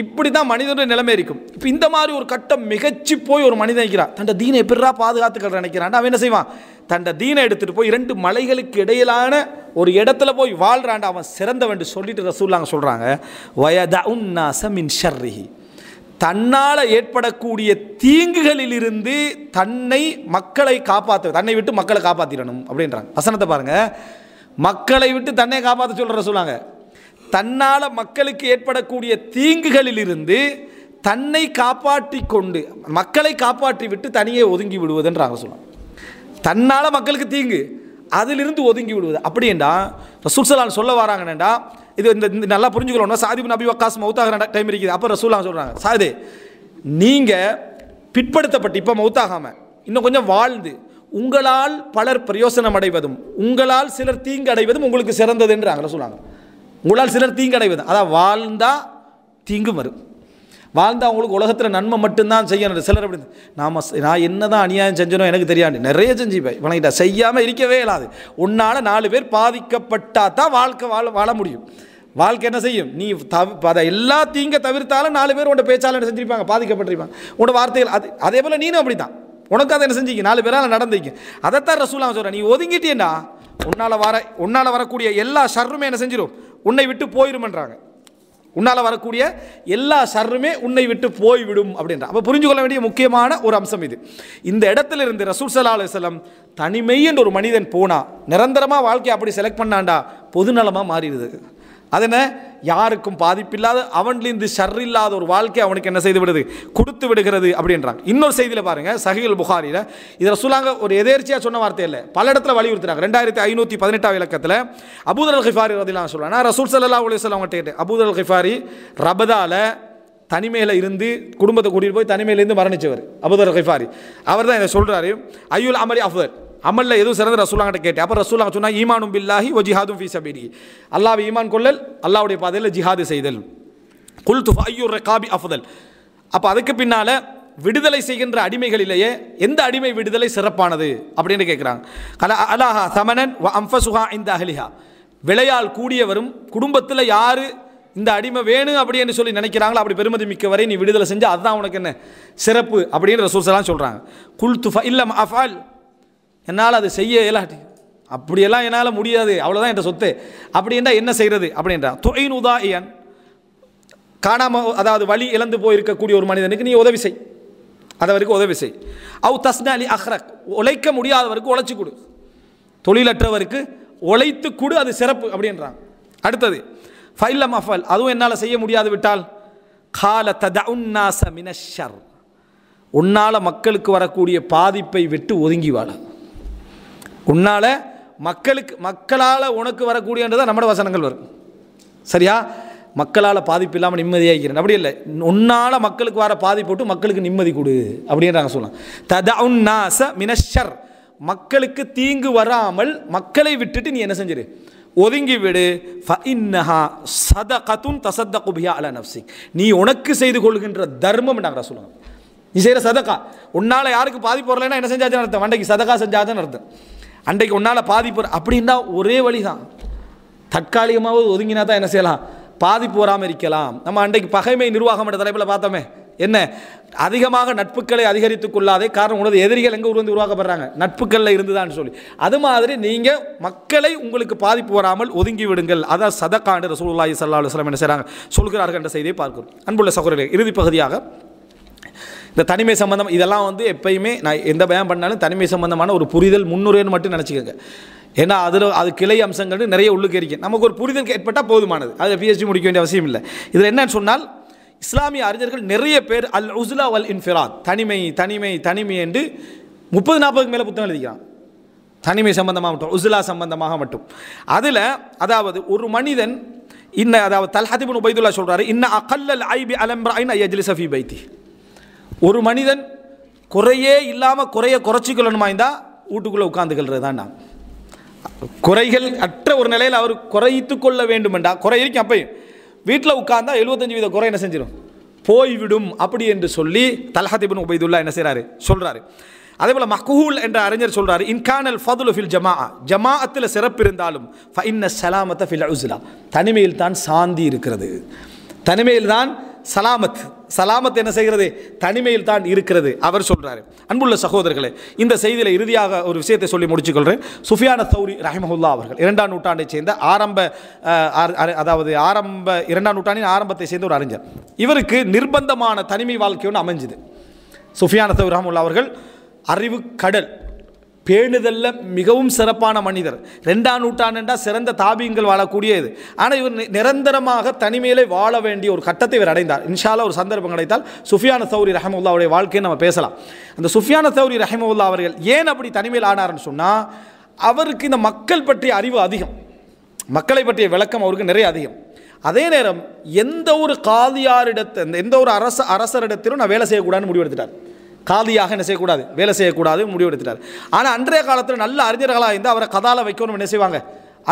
A: இப்படி தான் மனிதனுடைய நிலைமை இருக்கும் இப்போ இந்த மாதிரி ஒரு கட்டம் மிகச்சி போய் ஒரு மனிதன் நினைக்கிறான் தண்ட தீனை எப்படிரா பாதுகாத்துக்கள் நினைக்கிறான் அவன் என்ன செய்வான் தண்ட தீனை எடுத்துகிட்டு போய் இரண்டு மலைகளுக்கு இடையிலான ஒரு இடத்துல போய் வாழ்கிறான்டா அவன் சிறந்தவன் சொல்லிட்டு ரசூல்லாங்க சொல்கிறாங்க வயத உன்னாசமின் ஷர்ரிஹி தன்னால் ஏற்படக்கூடிய தீங்குகளிலிருந்து தன்னை மக்களை காப்பாற்ற தன்னை விட்டு மக்களை காப்பாற்றிடணும் அப்படின்றாங்க வசனத்தை பாருங்கள் மக்களை விட்டு தன்னை காப்பாற்ற சொல்கிற சொல்லுவாங்க தன்னால் மக்களுக்கு ஏற்படக்கூடிய தீங்குகளிலிருந்து தன்னை காப்பாற்றி கொண்டு மக்களை காப்பாற்றி விட்டு தனியே ஒதுங்கி விடுவதுன்றாங்க சொல்லுவாங்க தன்னால் மக்களுக்கு தீங்கு அதிலிருந்து ஒதுங்கி விடுவது அப்படின்னா என்றா ரசூல் சொல்ல வராங்கன்னா இது இந்த நல்லா புரிஞ்சுக்கணும்னா சாதிப் நபி வக்காஸ் மௌத்தாகிற டைம் இருக்குது அப்போ ரசூலாக சொல்கிறாங்க சாது நீங்கள் பிற்படுத்தப்பட்டு இப்போ மௌத்தாகாமல் இன்னும் கொஞ்சம் வாழ்ந்து உங்களால் பலர் பிரயோசனம் அடைவதும் உங்களால் சிலர் தீங்கு அடைவதும் உங்களுக்கு சிறந்ததுன்றாங்க ரசூலாங்க உங்களால் சிலர் தீங்கு அடைவது அதான் வாழ்ந்தால் தீங்கு வரும் வாழ்ந்து அவங்களுக்கு உலகத்தில் நன்மை மட்டும்தான் செய்யணும் சிலர் அப்படி நாம் நான் என்ன தான் அநியாயம் செஞ்சனோ எனக்கு தெரியாது நிறைய செஞ்சுப்பேன் வணங்கிட்டா செய்யாமல் இருக்கவே இல்லாது உன்னால் நாலு பேர் பாதிக்கப்பட்டால் தான் வாழ்க்கை வாழ வாழ முடியும் வாழ்க்கை என்ன செய்யும் நீ தவி அதை எல்லா தீங்க தவிர்த்தாலும் நாலு பேர் உன்ட என்ன செஞ்சிருப்பாங்க பாதிக்கப்பட்டிருப்பாங்க உன்னோட வார்த்தைகள் அது அதே போல் நீனும் அப்படி தான் உனக்கு அதை என்ன செஞ்சிக்க நாலு பேரால் நடந்துக்க அதைத்தான் ரசூலாம் சொல்கிறேன் நீ ஒதுங்கிட்டேன்னா உன்னால் வர உன்னால் வரக்கூடிய எல்லா ஷர்ருமே என்ன செஞ்சிடும் உன்னை விட்டு போயிருமன்றாங்க உன்னால் வரக்கூடிய எல்லா சர்ருமே உன்னை விட்டு போய்விடும் அப்படின்ற அப்போ புரிஞ்சு கொள்ள வேண்டிய முக்கியமான ஒரு அம்சம் இது இந்த இடத்துல இருந்து ரசூல் சல்லா அலுவலம் தனிமை என்று ஒரு மனிதன் போனா நிரந்தரமாக வாழ்க்கையை அப்படி செலக்ட் பண்ணாண்டா பொதுநலமாக மாறிடுது அதென்ன யாருக்கும் பாதிப்பில்லாத அவன்லேருந்து ஷர் இல்லாத ஒரு வாழ்க்கை அவனுக்கு என்ன செய்து விடுது கொடுத்து விடுகிறது அப்படின்றாங்க இன்னொரு செய்தியில் பாருங்கள் சஹில் புகாரியில் இதில் சொல்லாங்க ஒரு எதேர்ச்சியாக சொன்ன வார்த்தை இல்லை பல இடத்துல வலியுறுத்துறாங்க ரெண்டாயிரத்தி ஐநூற்றி பதினெட்டாம் இலக்கத்தில் அபூதர் ஹிஃபாரி ரதிலாம் சொல்லுவாங்க ரசூல் சல்லா உலேசல் அவங்கள்ட்ட கேட்டு அபூதர் ஹிஃபாரி ரபதாவில் தனிமையில் இருந்து குடும்பத்தை கூட்டிகிட்டு போய் தனிமையிலேருந்து மரணிச்சவர் அபூதர் ஹிஃபாரி அவர் தான் இதை சொல்கிறாரு ஐயுல் அமரி அஃபர் அமலில் எதுவும் சிறந்த ரசூலாங்கிட்ட கேட்டேன் அப்போ ரசூலாங்க சொன்னால் ஈமானும் பில்லாஹி ஓ ஜிஹாதும் ஃபீ சபீரி அல்லாவை ஈமான் கொள்ளல் அல்லாவுடைய பாதையில் ஜிஹாது செய்தல் குல் து ஐயூர் காபி அஃபுதல் அப்போ அதுக்கு பின்னால் விடுதலை செய்கின்ற அடிமைகளிலேயே எந்த அடிமை விடுதலை சிறப்பானது அப்படின்னு கேட்குறாங்க கலா அலாஹா சமணன் வ அம்ஃபசுஹா இந்த அஹலிஹா விளையால் கூடியவரும் குடும்பத்தில் யார் இந்த அடிமை வேணும் அப்படின்னு சொல்லி நினைக்கிறாங்களோ அப்படி பெருமதி மிக்க வரை நீ விடுதலை செஞ்சு அதுதான் உனக்கு என்ன சிறப்பு அப்படின்னு ரசூசலாம் சொல்கிறாங்க குல் துஃபா இல்லை அஃபால் என்னால் அது செய்ய இயலாட்டி அப்படியெல்லாம் என்னால் முடியாது அவ்வளோதான் என்ற சொத்து அப்படின்றா என்ன செய்கிறது அப்படின்றா துயின் உதா இயன் காணாமல் அதாவது வழி இழந்து போயிருக்கக்கூடிய ஒரு மனிதனுக்கு நீ உதவி செய் அதை வரைக்கும் உதவி செய் அவு தஸ்னாலி அஹ்ரக் உழைக்க முடியாதவருக்கு உழைச்சி கொடு தொழிலற்றவருக்கு உழைத்து கொடு அது சிறப்பு அப்படின்றான் அடுத்தது ஃபைல்லம் மஃபல் அதுவும் என்னால் செய்ய முடியாது விட்டால் கால தத உன்னால் மக்களுக்கு வரக்கூடிய பாதிப்பை விட்டு ஒதுங்கி வாழ உன்னால் மக்களுக்கு மக்களால் உனக்கு வரக்கூடியன்றதான் நம்மளோட வசனங்கள் வரும் சரியா மக்களால் பாதிப்பு இல்லாமல் நிம்மதியாகிறேன் அப்படி இல்லை உன்னால் மக்களுக்கு வர பாதிப்பு போட்டு மக்களுக்கு நிம்மதி கொடு அப்படின்றாங்க சொல்லலாம் தத உன்னாச மினஷர் மக்களுக்கு தீங்கு வராமல் மக்களை விட்டுட்டு நீ என்ன செஞ்சிரு ஒதுங்கி விடு சத சதகத்துன் தசத்த குபியா அல நப்சிக் நீ உனக்கு செய்து கொள்கின்ற தர்மம் நாங்கள் சொல்லுவாங்க நீ செய்கிற சதக்கா உன்னால் யாருக்கு பாதிப்பு வரலைன்னா என்ன செஞ்சாச்சுன்னு அர்த்தம் வண்டைக்கு சதக்கா செஞ்சாதான் அர்த்தம் அன்றைக்கு உன்னால் பாதிப்பு அப்படின்னா ஒரே வழி தான் தற்காலிகமாக ஒதுங்கினா தான் என்ன செய்யலாம் பாதிப்பு வராமல் இருக்கலாம் நம்ம அன்றைக்கு பகைமை நிர்வாகம் என்ற தலைப்பில் பார்த்தோமே என்ன அதிகமாக நட்புகளை அதிகரித்து கொள்ளாதே காரணம் உனது எதிரிகள் எங்கே உருவந்து உருவாக்கப்படுறாங்க நட்புகளில் இருந்துதான் சொல்லி அது மாதிரி நீங்கள் மக்களை உங்களுக்கு பாதிப்பு வராமல் ஒதுங்கி விடுங்கள் அதான் சதக்காண்டு ரசூல்லாஹி சல்லாஹ் அலுவலம் என்ன செய்கிறாங்க சொல்கிறார்கள் என்ற செய்தியை பார்க்கிறோம் அன்புள்ள சகோதரர்கள் இறுதி பகுதியாக இந்த தனிமை சம்பந்தம் இதெல்லாம் வந்து எப்பயுமே நான் எந்த பயம் பண்ணாலும் தனிமை சம்பந்தமான ஒரு புரிதல் முன்னுரைன்னு மட்டும் நினச்சிக்கோங்க ஏன்னா அதில் அது கிளை அம்சங்கள் நிறைய உள்ளுக்கு நமக்கு ஒரு புரிதல் ஏற்பட்டால் போதுமானது அது பிஹெச்டி முடிக்க வேண்டிய அவசியம் இல்லை இதில் என்னன்னு சொன்னால் இஸ்லாமிய அறிஞர்கள் நிறைய பேர் அல் உஸ்லா வல் இன்ஃபிராத் தனிமை தனிமை தனிமை என்று முப்பது நாற்பதுக்கு மேலே புத்தகம் எழுதிக்கிறான் தனிமை சம்பந்தமாக மட்டும் உஸ்லா சம்பந்தமாக மட்டும் அதில் அதாவது ஒரு மனிதன் இன்ன அதாவது தல்ஹதிபின் உபைதுல்லா சொல்கிறாரு இன்ன அகல்லல் ஐபி அலம்பி பைத்தி ஒரு மனிதன் குறையே இல்லாமல் குறைய குறைச்சிக்கொள்ளணுமா இருந்தால் வீட்டுக்குள்ளே உட்காந்துக்கிறது தான் குறைகள் அற்ற ஒரு நிலையில் அவர் குறைத்து கொள்ள வேண்டுமெண்டா குறை இருக்கும் அப்பையும் வீட்டில் உட்காந்தா எழுபத்தஞ்சு வீத குறை என்ன செஞ்சிடும் போய்விடும் அப்படி என்று சொல்லி தலஹத்திபின் உபைதுல்லா என்ன செய்கிறாரு சொல்கிறாரு அதே போல் மக்ஹூல் என்ற அறிஞர் சொல்கிறார் இன்கானல் ஃபதுல் ஃபில் ஜமா ஜமாஅத்தில் சிறப்பு இருந்தாலும் ஃபைன்ன சலாமத்தை ஃபில் அசுலா தனிமையில் தான் சாந்தி இருக்கிறது தனிமையில் தான் சலாமத் சலாமத் என்ன செய்கிறது தனிமையில் தான் இருக்கிறது அவர் சொல்கிறார் அன்புள்ள சகோதரர்களே இந்த செய்தியில் இறுதியாக ஒரு விஷயத்தை சொல்லி முடிச்சுக்கொள்கிறேன் சுஃபியான சௌரி ரஹிமஹுல்லா அவர்கள் இரண்டாம் நூற்றாண்டை சேர்ந்த ஆரம்ப அதாவது ஆரம்ப இரண்டாம் நூற்றாண்டின் ஆரம்பத்தை சேர்ந்த ஒரு அறிஞர் இவருக்கு நிர்பந்தமான தனிமை வாழ்க்கை ஒன்று அமைஞ்சுது சுஃபியான சௌரி ரஹமுல்லா அவர்கள் அறிவு கடல் பேணுதலில் மிகவும் சிறப்பான மனிதர் ரெண்டாம் நூற்றாண்டுண்டா சிறந்த தாபியங்கள் வாழக்கூடியது ஆனால் இவர் நிரந்தரமாக தனிமையிலே வாழ வேண்டிய ஒரு கட்டத்தை இவர் அடைந்தார் இன்ஷாலா ஒரு சந்தர்ப்பம் கிடைத்தால் சுஃபியான சௌரி ரஹமுல்லாவுடைய வாழ்க்கையை நம்ம பேசலாம் அந்த சுஃபியான சௌரி ரஹமுல்லா அவர்கள் ஏன் அப்படி தனிமையில் ஆனார்னு சொன்னால் அவருக்கு இந்த மக்கள் பற்றிய அறிவு அதிகம் மக்களை பற்றிய விளக்கம் அவருக்கு நிறைய அதிகம் அதே நேரம் எந்த ஒரு காதியாரிடத்தை எந்த ஒரு அரச அரசரிடத்திலும் நான் வேலை செய்யக்கூடாதுன்னு முடிவெடுத்துட்டார் காதியாக என்ன செய்யக்கூடாது வேலை செய்யக்கூடாது முடிவெடுத்துட்டார் ஆனால் அன்றைய காலத்தில் நல்ல அறிஞர்களாக இருந்து அவரை கதால வைக்கணும் என்ன செய்வாங்க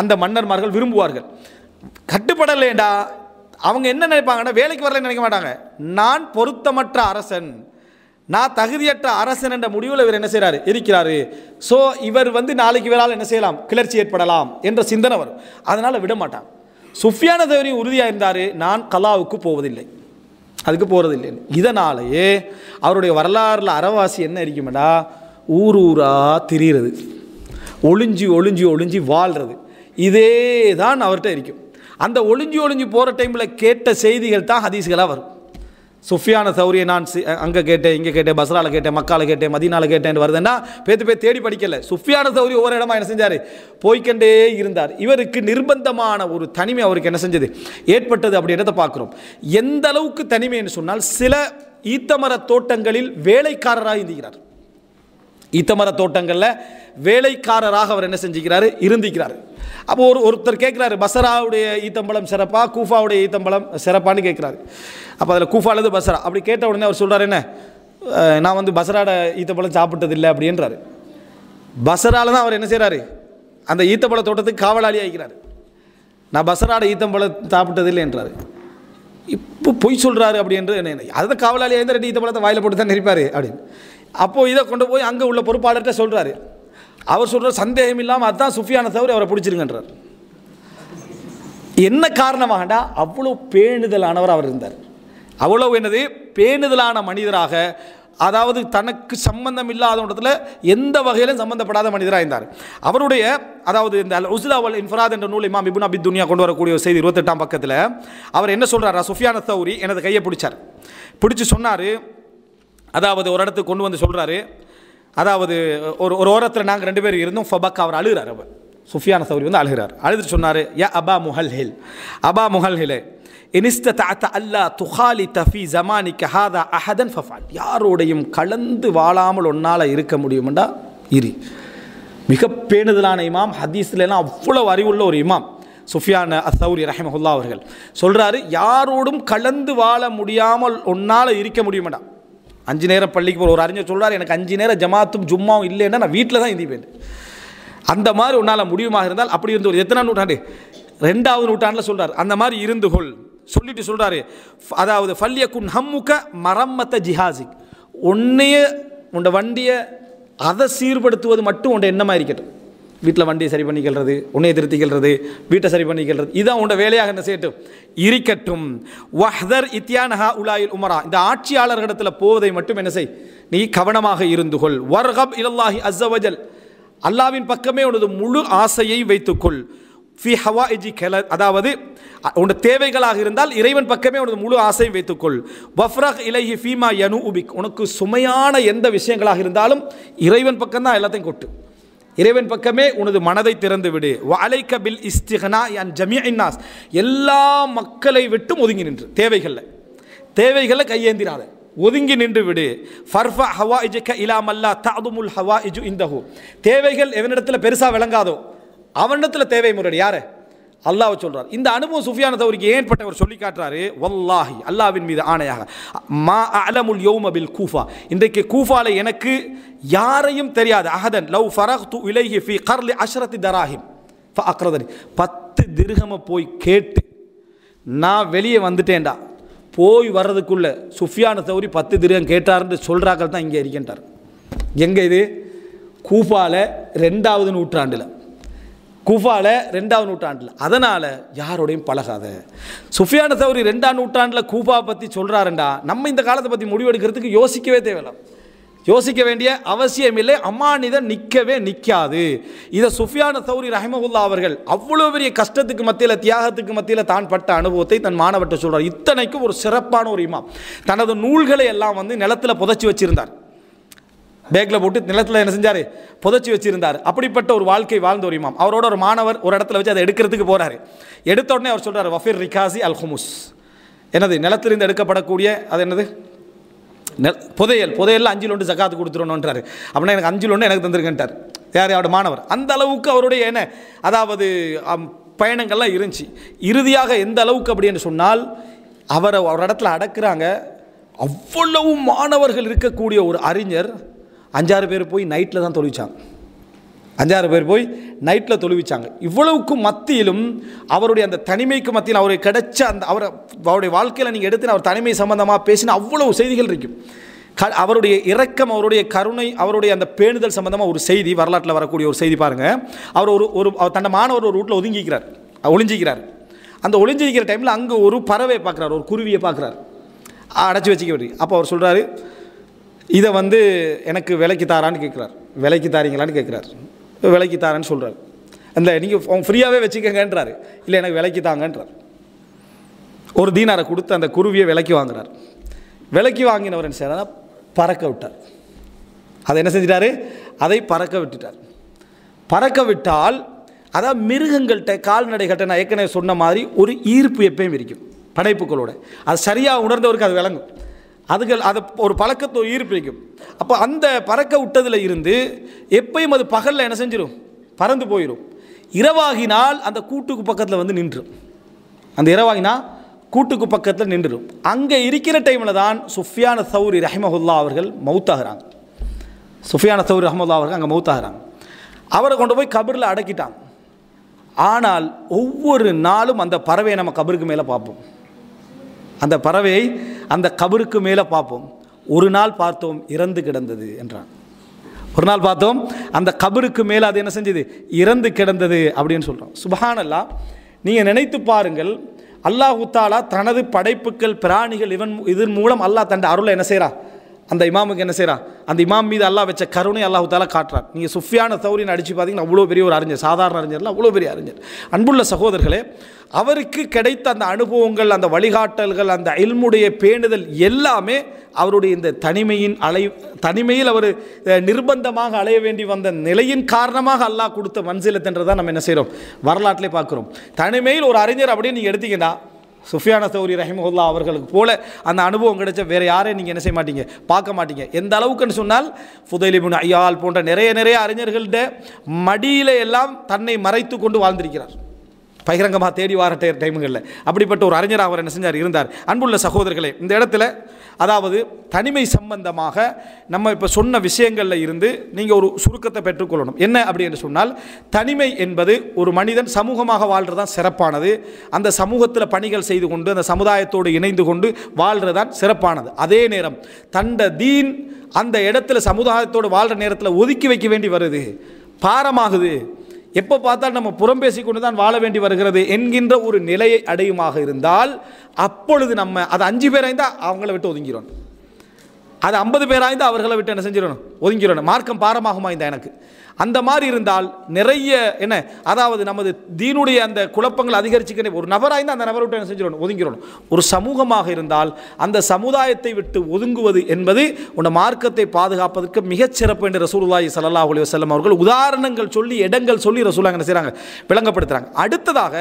A: அந்த மன்னர்மார்கள் விரும்புவார்கள் கட்டுப்படலேண்டா அவங்க என்ன நினைப்பாங்கன்னா வேலைக்கு வரலன்னு நினைக்க மாட்டாங்க நான் பொருத்தமற்ற அரசன் நான் தகுதியற்ற அரசன் என்ற முடிவில் இவர் என்ன செய்கிறாரு இருக்கிறாரு ஸோ இவர் வந்து நாளைக்கு இவரால் என்ன செய்யலாம் கிளர்ச்சி ஏற்படலாம் என்ற சிந்தனை வரும் அதனால் விட மாட்டான் சுஃபியான தேவரையும் உறுதியாக இருந்தார் நான் கலாவுக்கு போவதில்லை அதுக்கு போகிறது இல்லைன்னு இதனாலேயே அவருடைய வரலாறில் அறவாசி என்ன இருக்குமெடா ஊர் ஊராக திரிகிறது ஒளிஞ்சி ஒளிஞ்சு ஒளிஞ்சி வாழ்கிறது இதே தான் அவர்கிட்ட இருக்கும் அந்த ஒளிஞ்சி ஒளிஞ்சு போகிற டைமில் கேட்ட செய்திகள் தான் ஹதீஸ்களாக வரும் சுஃபியான சௌரியை நான் அங்கே கேட்டேன் இங்கே கேட்டேன் பஸ்ராவில் கேட்டேன் மக்காவில் கேட்டேன் மதினாவில் கேட்டேன்னு வருதுன்னா பேத்து பேர் தேடி படிக்கல சுஃபியான சௌரி ஒவ்வொரு இடமா என்ன செஞ்சார் போய்கண்டே இருந்தார் இவருக்கு நிர்பந்தமான ஒரு தனிமை அவருக்கு என்ன செஞ்சது ஏற்பட்டது அப்படின்றத பார்க்குறோம் எந்த அளவுக்கு தனிமைன்னு சொன்னால் சில ஈத்தமர தோட்டங்களில் வேலைக்காரராக இருந்துகிறார் ஈத்தமர தோட்டங்களில் வேலைக்காரராக அவர் என்ன செஞ்சுக்கிறாரு இருந்திக்கிறார் அப்போ ஒரு ஒருத்தர் கேட்குறாரு பசராவுடைய ஈத்தம்பழம் சிறப்பாக கூஃபாவுடைய ஈத்தம்பழம் சிறப்பான்னு கேட்குறாரு அப்போ அதில் கூஃபாலது பசரா அப்படி கேட்ட உடனே அவர் சொல்கிறார் என்ன நான் வந்து பசராட ஈத்தப்பழம் சாப்பிட்டதில்லை அப்படின்றாரு பசரால தான் அவர் என்ன செய்கிறாரு அந்த ஈத்தம்பழ தோட்டத்துக்கு காவலாளி ஆகிக்கிறார் நான் பசராட ஈத்தம்பழம் என்றார் இப்போ பொய் சொல்கிறாரு அப்படின்ற அதை காவலாளி இருந்தால் ரெண்டு ஈத்தம்பழத்தை வாயில் போட்டு தான் நிற்பார் அப்படின்னு அப்போது இதை கொண்டு போய் அங்கே உள்ள பொறுப்பாளர்கிட்ட சொல்கிறாரு அவர் சொல்கிற சந்தேகம் இல்லாமல் அதுதான் சுஃபியான தவிர அவரை பிடிச்சிருங்கன்றார் என்ன காரணமாகண்டா அவ்வளோ பேணுதலானவர் அவர் இருந்தார் அவ்வளோ என்னது பேணுதலான மனிதராக அதாவது தனக்கு சம்பந்தம் இல்லாத இடத்துல எந்த வகையிலும் சம்பந்தப்படாத மனிதராக இருந்தார் அவருடைய அதாவது இந்த உசுலாவல் இன்ஃபராத் என்ற நூல் இமாம் இபுன் அபி துனியா கொண்டு வரக்கூடிய செய்தி இருபத்தெட்டாம் பக்கத்தில் அவர் என்ன சொல்கிறாரா சுஃபியான தௌரி எனது கையை பிடிச்சார் பிடிச்சி சொன்னார் அதாவது ஒரு இடத்துக்கு கொண்டு வந்து சொல்கிறாரு அதாவது ஒரு ஒரு ஓரத்தில் நாங்கள் ரெண்டு பேர் இருந்தோம் ஃபபக் அவர் அழுகிறார் அவர் சுஃபியான சௌரி வந்து அழுகிறார் அழுதுட்டு சொன்னார் யா அபா முஹல் ஹில் அபா முஹல் ஹிலே இனிஸ்த த அல்லா துஹாலி தஃபி ஜமானி கஹாதா அஹதன் ஃபஃபால் யாரோடையும் கலந்து வாழாமல் ஒன்னால் இருக்க முடியுமெண்டா இரு மிக பேணுதலான இமாம் ஹதீஸ்லாம் அவ்வளோ அறிவுள்ள ஒரு இமாம் சுஃபியான் அசௌரி ரஹமஹுல்லா அவர்கள் சொல்கிறாரு யாரோடும் கலந்து வாழ முடியாமல் ஒன்னால் இருக்க முடியுமாடா அஞ்சு நேரம் பள்ளிக்கு போகிற ஒரு அறிஞர் சொல்கிறார் எனக்கு அஞ்சு நேரம் ஜமாத்தும் ஜும்மாவும் இல்லைன்னா நான் வீட்டில் தான் எந்திப்பேன் அந்த மாதிரி உன்னால் முடியுமாக இருந்தால் அப்படி இருந்து ஒரு எத்தனை நூற்றாண்டு ரெண்டாவது நூற்றாண்டில் சொல்கிறார் அந்த மாதிரி இருந்து கொள் சொல்லிட்டு சொல்கிறாரு அதாவது ஃபல்லிய குன் ஹம்முக்க மரம்மத்த ஜிஹாசிக் உன்னைய உன்னோட வண்டியை அதை சீர்படுத்துவது மட்டும் உன்னோட எண்ணமாக இருக்கட்டும் வீட்டில் வண்டியை சரி பண்ணிக்கிறது உன்னையை திருத்திக்கிறது வீட்டை சரி பண்ணிக்கிறது இதுதான் உன்னோட வேலையாக என்ன செய்யட்டும் இருக்கட்டும் வஹதர் இத்தியானஹா உலாயில் உமரா இந்த ஆட்சியாளர்களிடத்தில் போவதை மட்டும் என்ன செய் நீ கவனமாக இருந்து கொள் வர்ஹப் இலல்லாஹி அஸ்ஸவஜல் அல்லாவின் பக்கமே உனது முழு ஆசையை வைத்துக்கொள் ஃபி ஹவா இஜி கெல அதாவது உன்னோட தேவைகளாக இருந்தால் இறைவன் பக்கமே உனது முழு ஆசையும் வைத்துக்கொள் வஃப்ரஹ் இலஹி ஃபீமா யனு உபிக் உனக்கு சுமையான எந்த விஷயங்களாக இருந்தாலும் இறைவன் பக்கம்தான் எல்லாத்தையும் கொட்டு இறைவன் பக்கமே உனது மனதை திறந்து விடு அலைக்க பில் இஸ்திகனா அன் ஜமியா இன்னாஸ் எல்லா மக்களை விட்டும் ஒதுங்கி நின்று தேவைகளில் தேவைகளில் கையேந்திராத ஒதுங்கி நின்று விடு ஃபர்ஃபா ஹவா இஜக்க மல்லா தாதுமுல் ஹவா இஜு இந்தஹு தேவைகள் எவனிடத்தில் பெருசாக விளங்காதோ அவனிடத்தில் தேவை முறையடி யாரை அல்லாஹ் சொல்கிறார் இந்த அனுபவம் சுஃபியான தவறுக்கு ஏற்பட்டவர் சொல்லி காட்டுறாரு வல்லாஹி அல்லாவின் மீது ஆணையாக மா அலமுல் யோமபில் கூஃபா இன்றைக்கு கூஃபால எனக்கு யாரையும் தெரியாது அஹதன் லவ் ஃபரஹ் து இலகி ஃபி கர்லி அஷ்ரத்தி தராஹிம் அக்ரதனி பத்து திருகமை போய் கேட்டு நான் வெளியே வந்துட்டேன்டா போய் வர்றதுக்குள்ளே சுஃபியான தவறி பத்து திருகம் கேட்டார்னு சொல்கிறாக்கள் தான் இங்கே இருக்கின்றார் எங்கே இது கூஃபால ரெண்டாவது நூற்றாண்டில் குஃபாவில் ரெண்டாவது நூற்றாண்டில் அதனால் யாரோடையும் பழகாத சுஃபியான சௌரி ரெண்டாம் நூற்றாண்டில் கூஃபா பற்றி சொல்கிறாருண்டா நம்ம இந்த காலத்தை பற்றி முடிவெடுக்கிறதுக்கு யோசிக்கவே தேவையில்லை யோசிக்க வேண்டிய அவசியம் இல்லை அம்மானிதம் நிற்கவே நிற்காது இதை சுஃபியான சௌரி ரஹமகுல்லா அவர்கள் அவ்வளோ பெரிய கஷ்டத்துக்கு மத்தியில் தியாகத்துக்கு மத்தியில் தான் பட்ட அனுபவத்தை தன் மாணவர்கிட்ட சொல்கிறார் இத்தனைக்கும் ஒரு சிறப்பான ஒரு இமாம் தனது நூல்களை எல்லாம் வந்து நிலத்தில் புதைச்சி வச்சுருந்தார் பேக்கில் போட்டு நிலத்தில் என்ன செஞ்சார் புதைச்சி வச்சுருந்தார் அப்படிப்பட்ட ஒரு வாழ்க்கை வாழ்ந்த ஒரு இமாம் அவரோட ஒரு மாணவர் ஒரு இடத்துல வச்சு அதை எடுக்கிறதுக்கு போகிறார் எடுத்த உடனே அவர் சொல்கிறார் வஃபீர் ரிகாசி அல் ஹுமுஸ் என்னது நிலத்திலிருந்து எடுக்கப்படக்கூடிய அது என்னது நெல் புதையல் புதையல் அஞ்சில் ஒன்று ஜக்காத்து கொடுத்துருணுன்றார் அப்படின்னா எனக்கு அஞ்சில் ஒன்று எனக்கு தந்திருக்கேன்ட்டார் யார் அவரோட மாணவர் அந்த அளவுக்கு அவருடைய என்ன அதாவது பயணங்கள்லாம் இருந்துச்சு இறுதியாக எந்த அளவுக்கு அப்படின்னு சொன்னால் அவரை ஒரு இடத்துல அடக்குறாங்க அவ்வளவு மாணவர்கள் இருக்கக்கூடிய ஒரு அறிஞர் அஞ்சாறு பேர் போய் நைட்டில் தான் தொழுவிச்சாங்க அஞ்சாறு பேர் போய் நைட்டில் தொழுவிச்சாங்க இவ்வளவுக்கு மத்தியிலும் அவருடைய அந்த தனிமைக்கு மத்தியில் அவருக்கு கிடைச்ச அந்த அவரை அவருடைய வாழ்க்கையில் நீங்கள் எடுத்து அவர் தனிமை சம்பந்தமாக பேசின அவ்வளவு செய்திகள் இருக்கும் க அவருடைய இரக்கம் அவருடைய கருணை அவருடைய அந்த பேணுதல் சம்பந்தமாக ஒரு செய்தி வரலாற்றில் வரக்கூடிய ஒரு செய்தி பாருங்கள் அவர் ஒரு ஒரு தன்னை மாணவர் ஒரு வீட்டில் ஒதுங்கிக்கிறார் ஒளிஞ்சிக்கிறார் அந்த ஒளிஞ்சிக்கிற டைமில் அங்கே ஒரு பறவையை பார்க்குறாரு ஒரு குருவியை பார்க்குறாரு அடைச்சி வச்சுக்க அப்போ அவர் சொல்கிறாரு இதை வந்து எனக்கு விலைக்கு தாரான்னு கேட்குறார் விலைக்கு தாரீங்களான்னு கேட்குறாரு விலைக்கு தாரேன்னு சொல்கிறார் அந்த நீங்கள் அவங்க ஃப்ரீயாகவே வச்சுக்கங்கன்றாரு இல்லை எனக்கு விலைக்கு தாங்கன்றார் ஒரு தீனாரை கொடுத்து அந்த குருவியை விலைக்கு வாங்குறார் விலைக்கு வாங்கினவர் என்ன செய்ய பறக்க விட்டார் அதை என்ன செஞ்சிட்டாரு அதை பறக்க விட்டுட்டார் பறக்க விட்டால் அதாவது மிருகங்கள்கிட்ட கால்நடைகள்கிட்ட நான் ஏற்கனவே சொன்ன மாதிரி ஒரு ஈர்ப்பு எப்பயும் இருக்கும் படைப்புகளோட அது சரியாக உணர்ந்தவருக்கு அது விளங்கும் அதுகள் அதை ஒரு பழக்கத்தை பிடிக்கும் அப்போ அந்த பறக்க விட்டதில் இருந்து எப்பயும் அது பகலில் என்ன செஞ்சிடும் பறந்து போயிடும் இரவாகினால் அந்த கூட்டுக்கு பக்கத்தில் வந்து நின்றுடும் அந்த இரவாகினால் கூட்டுக்கு பக்கத்தில் நின்றுடும் அங்கே இருக்கிற டைமில் தான் சுஃபியான சௌரி ரஹிமஹுல்லா அவர்கள் மௌத்தாகிறாங்க சுஃபியான சௌரி ரஹமல்லா அவர்கள் அங்கே மௌத்தாகிறாங்க அவரை கொண்டு போய் கபரில் அடக்கிட்டாங்க ஆனால் ஒவ்வொரு நாளும் அந்த பறவையை நம்ம கபருக்கு மேலே பார்ப்போம் அந்த பறவை அந்த கபருக்கு மேலே பார்ப்போம் ஒரு நாள் பார்த்தோம் இறந்து கிடந்தது என்றான் ஒரு நாள் பார்த்தோம் அந்த கபருக்கு மேலே அது என்ன செஞ்சது இறந்து கிடந்தது அப்படின்னு சொல்கிறோம் சுபஹானல்லா நீங்கள் நினைத்து பாருங்கள் அல்லாஹ் உத்தாலா தனது படைப்புகள் பிராணிகள் இவன் இதன் மூலம் அல்லாஹ் தன் அருளை என்ன செய்கிறா அந்த இமாமுக்கு என்ன செய்கிறான் அந்த இமாம் மீது அல்லா வச்ச கருணை அல்லாஹு காட்டுறான் நீங்கள் சுஃபியான சௌரின்னு அடித்து பார்த்தீங்கன்னா அவ்வளோ பெரிய ஒரு அறிஞர் சாதாரண அறிஞர்லாம் அவ்வளோ பெரிய அறிஞர் அன்புள்ள சகோதரர்களே அவருக்கு கிடைத்த அந்த அனுபவங்கள் அந்த வழிகாட்டல்கள் அந்த இல்முடைய பேணுதல் எல்லாமே அவருடைய இந்த தனிமையின் அலை தனிமையில் அவர் நிர்பந்தமாக அலைய வேண்டி வந்த நிலையின் காரணமாக அல்லாஹ் கொடுத்த மன்சிலத்தன்றதை நம்ம என்ன செய்கிறோம் வரலாற்றிலே பார்க்குறோம் தனிமையில் ஒரு அறிஞர் அப்படின்னு நீங்கள் எடுத்தீங்கன்னா சுஃபியான சௌரி ரஹிமஹுல்லா அவர்களுக்கு போல அந்த அனுபவம் கிடைச்ச வேறு யாரையும் நீங்கள் என்ன செய்ய மாட்டீங்க பார்க்க மாட்டீங்க எந்த அளவுக்குன்னு சொன்னால் புதைலிபுன் ஐயால் போன்ற நிறைய நிறைய அறிஞர்கள்ட மடியில் எல்லாம் தன்னை மறைத்து கொண்டு வாழ்ந்திருக்கிறார் பகிரங்கமாக தேடி வர டைமுகளில் அப்படிப்பட்ட ஒரு அறிஞர் அவர் என்ன செஞ்சார் இருந்தார் அன்புள்ள சகோதரர்களே இந்த இடத்துல அதாவது தனிமை சம்பந்தமாக நம்ம இப்போ சொன்ன விஷயங்களில் இருந்து நீங்கள் ஒரு சுருக்கத்தை பெற்றுக்கொள்ளணும் என்ன அப்படி என்று சொன்னால் தனிமை என்பது ஒரு மனிதன் சமூகமாக வாழ்கிறது தான் சிறப்பானது அந்த சமூகத்தில் பணிகள் செய்து கொண்டு அந்த சமுதாயத்தோடு இணைந்து கொண்டு வாழ்கிறது தான் சிறப்பானது அதே நேரம் தண்ட தீன் அந்த இடத்துல சமுதாயத்தோடு வாழ்கிற நேரத்தில் ஒதுக்கி வைக்க வேண்டி வருது பாரமாகுது எப்போ பார்த்தால் நம்ம புறம் பேசிக்கொண்டு தான் வாழ வேண்டி வருகிறது என்கின்ற ஒரு நிலையை அடையுமாக இருந்தால் அப்பொழுது நம்ம அது அஞ்சு பேர் ஐந்தா அவங்கள விட்டு ஒதுங்கிறோம் அது ஐம்பது பேராய்ந்து அவர்களை விட்டு என்ன செஞ்சிடணும் ஒதுங்கிடணும் மார்க்கம் பாரமாகுமா இந்த எனக்கு அந்த மாதிரி இருந்தால் நிறைய என்ன அதாவது நமது தீனுடைய அந்த குழப்பங்கள் அதிகரிச்சுக்கணும் ஒரு நபராய்ந்து அந்த நபரை விட்டு என்ன செஞ்சிடணும் ஒதுங்கிடணும் ஒரு சமூகமாக இருந்தால் அந்த சமுதாயத்தை விட்டு ஒதுங்குவது என்பது உன்னை மார்க்கத்தை பாதுகாப்பதற்கு மிகச்சிறப்பு என்று ரசூலுல்லாஹி சல்லா அலி செல்லம் அவர்கள் உதாரணங்கள் சொல்லி இடங்கள் சொல்லி ரசூலாங்க என்ன செய்கிறாங்க விளங்கப்படுத்துகிறாங்க அடுத்ததாக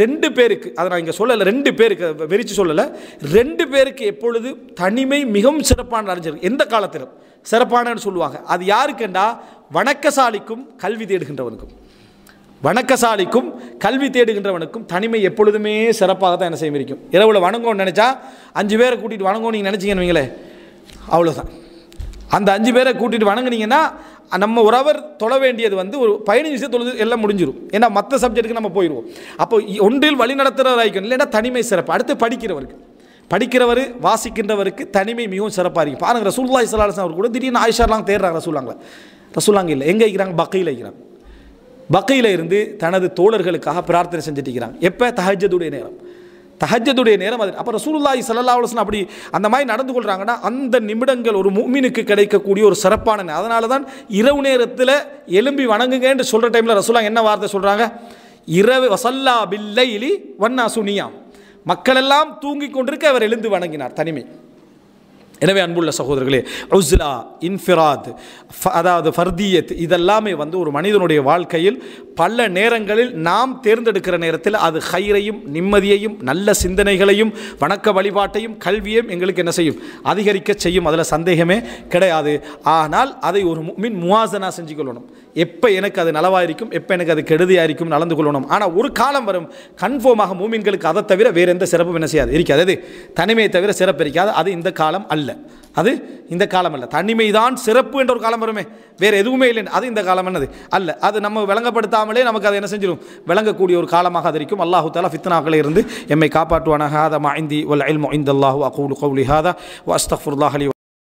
A: ரெண்டு பேருக்கு அதை நான் இங்கே சொல்லலை ரெண்டு பேருக்கு வெறிச்சு சொல்லலை ரெண்டு பேருக்கு எப்பொழுது தனிமை மிகவும் சிறப்பான அறிஞர் எந்த காலத்திலும் சிறப்பானன்னு சொல்லுவாங்க அது யாருக்கேண்டா வணக்கசாலிக்கும் கல்வி தேடுகின்றவனுக்கும் வணக்கசாலிக்கும் கல்வி தேடுகின்றவனுக்கும் தனிமை எப்பொழுதுமே சிறப்பாக தான் என்ன செய்ய இருக்கும் இரவில் வணங்கோன்னு நினச்சா அஞ்சு பேரை கூட்டிகிட்டு வணங்கோன்னு நீங்கள் நினச்சிங்கன்னு அவ்வளோதான் அந்த அஞ்சு பேரை கூட்டிகிட்டு வணங்குனீங்கன்னா நம்ம உறவர் தொழ வேண்டியது வந்து ஒரு பயணி விஷயம் தொழுது எல்லாம் முடிஞ்சிடும் ஏன்னா மற்ற சப்ஜெக்ட்டுக்கு நம்ம போயிடுவோம் அப்போ ஒன்றில் வழி நடத்துகிறவராய்க்கும் இல்லைன்னா தனிமை சிறப்பு அடுத்து படிக்கிறவருக்கு படிக்கிறவர் வாசிக்கின்றவருக்கு தனிமை மிகவும் சிறப்பாக இருக்கும் பாருங்க ரசூல்லா இஸ்லாசன் அவர் கூட திடீர்னு ஆயிஷாலாம் தேடுறாங்க ரசூலாங்கள ரசூலாங்க இல்லை எங்கே இருக்கிறாங்க பக்கையில் இருக்கிறாங்க பக்கையில் இருந்து தனது தோழர்களுக்காக பிரார்த்தனை செஞ்சுட்டு இருக்கிறாங்க எப்போ தஹஜதுடைய நேரம் தஹஜதுடைய நேரம் அது அப்போ ரசூலுல்லாஹி சல்லாஹன் அப்படி அந்த மாதிரி நடந்து கொள்கிறாங்கன்னா அந்த நிமிடங்கள் ஒரு மூமினுக்கு கிடைக்கக்கூடிய ஒரு சிறப்பான அதனால தான் இரவு நேரத்தில் எலும்பி வணங்குங்கன்னு சொல்கிற டைமில் ரசூலா என்ன வார்த்தை சொல்கிறாங்க இரவு வசல்லா இலி வண்ணா சுனியாம் மக்களெல்லாம் தூங்கி கொண்டிருக்க அவர் எழுந்து வணங்கினார் தனிமை எனவே அன்புள்ள சகோதரர்களே உஸ்லா இன்ஃபிராத் அதாவது ஃபர்தியத் இதெல்லாமே வந்து ஒரு மனிதனுடைய வாழ்க்கையில் பல நேரங்களில் நாம் தேர்ந்தெடுக்கிற நேரத்தில் அது ஹைரையும் நிம்மதியையும் நல்ல சிந்தனைகளையும் வணக்க வழிபாட்டையும் கல்வியையும் எங்களுக்கு என்ன செய்யும் அதிகரிக்க செய்யும் அதில் சந்தேகமே கிடையாது ஆனால் அதை ஒரு மின் முவாசனாக செஞ்சு கொள்ளணும் எப்போ எனக்கு அது நலவாக இருக்கும் எப்போ எனக்கு அது கெடுதியாக இருக்கும் நடந்து கொள்ளணும் ஆனால் ஒரு காலம் வரும் கன்ஃபார்மாக மூமின்களுக்கு அதை தவிர வேறு எந்த சிறப்பும் என்ன செய்யாது இருக்காது அது தனிமையை தவிர சிறப்பு இருக்காது அது இந்த காலம் அல்ல அது இந்த காலம் அல்ல தனிமை தான் சிறப்பு என்ற ஒரு காலம் வருமே வேறு எதுவுமே இல்லை அது இந்த காலம் என்னது அல்ல அது நம்ம விளங்கப்படுத்தாமலே நமக்கு அது என்ன செஞ்சிடும் விளங்கக்கூடிய ஒரு காலமாக அது இருக்கும் அல்லாஹு தலா ஃபித்னாக்களை இருந்து எம்மை காப்பாற்றுவானாக ஹாதா மா இந்தி அல்மோ இந்த அல்லாஹூ அகூலு கவுலிஹாதா ஹாதா வஸ்தஃபுல்லாஹலி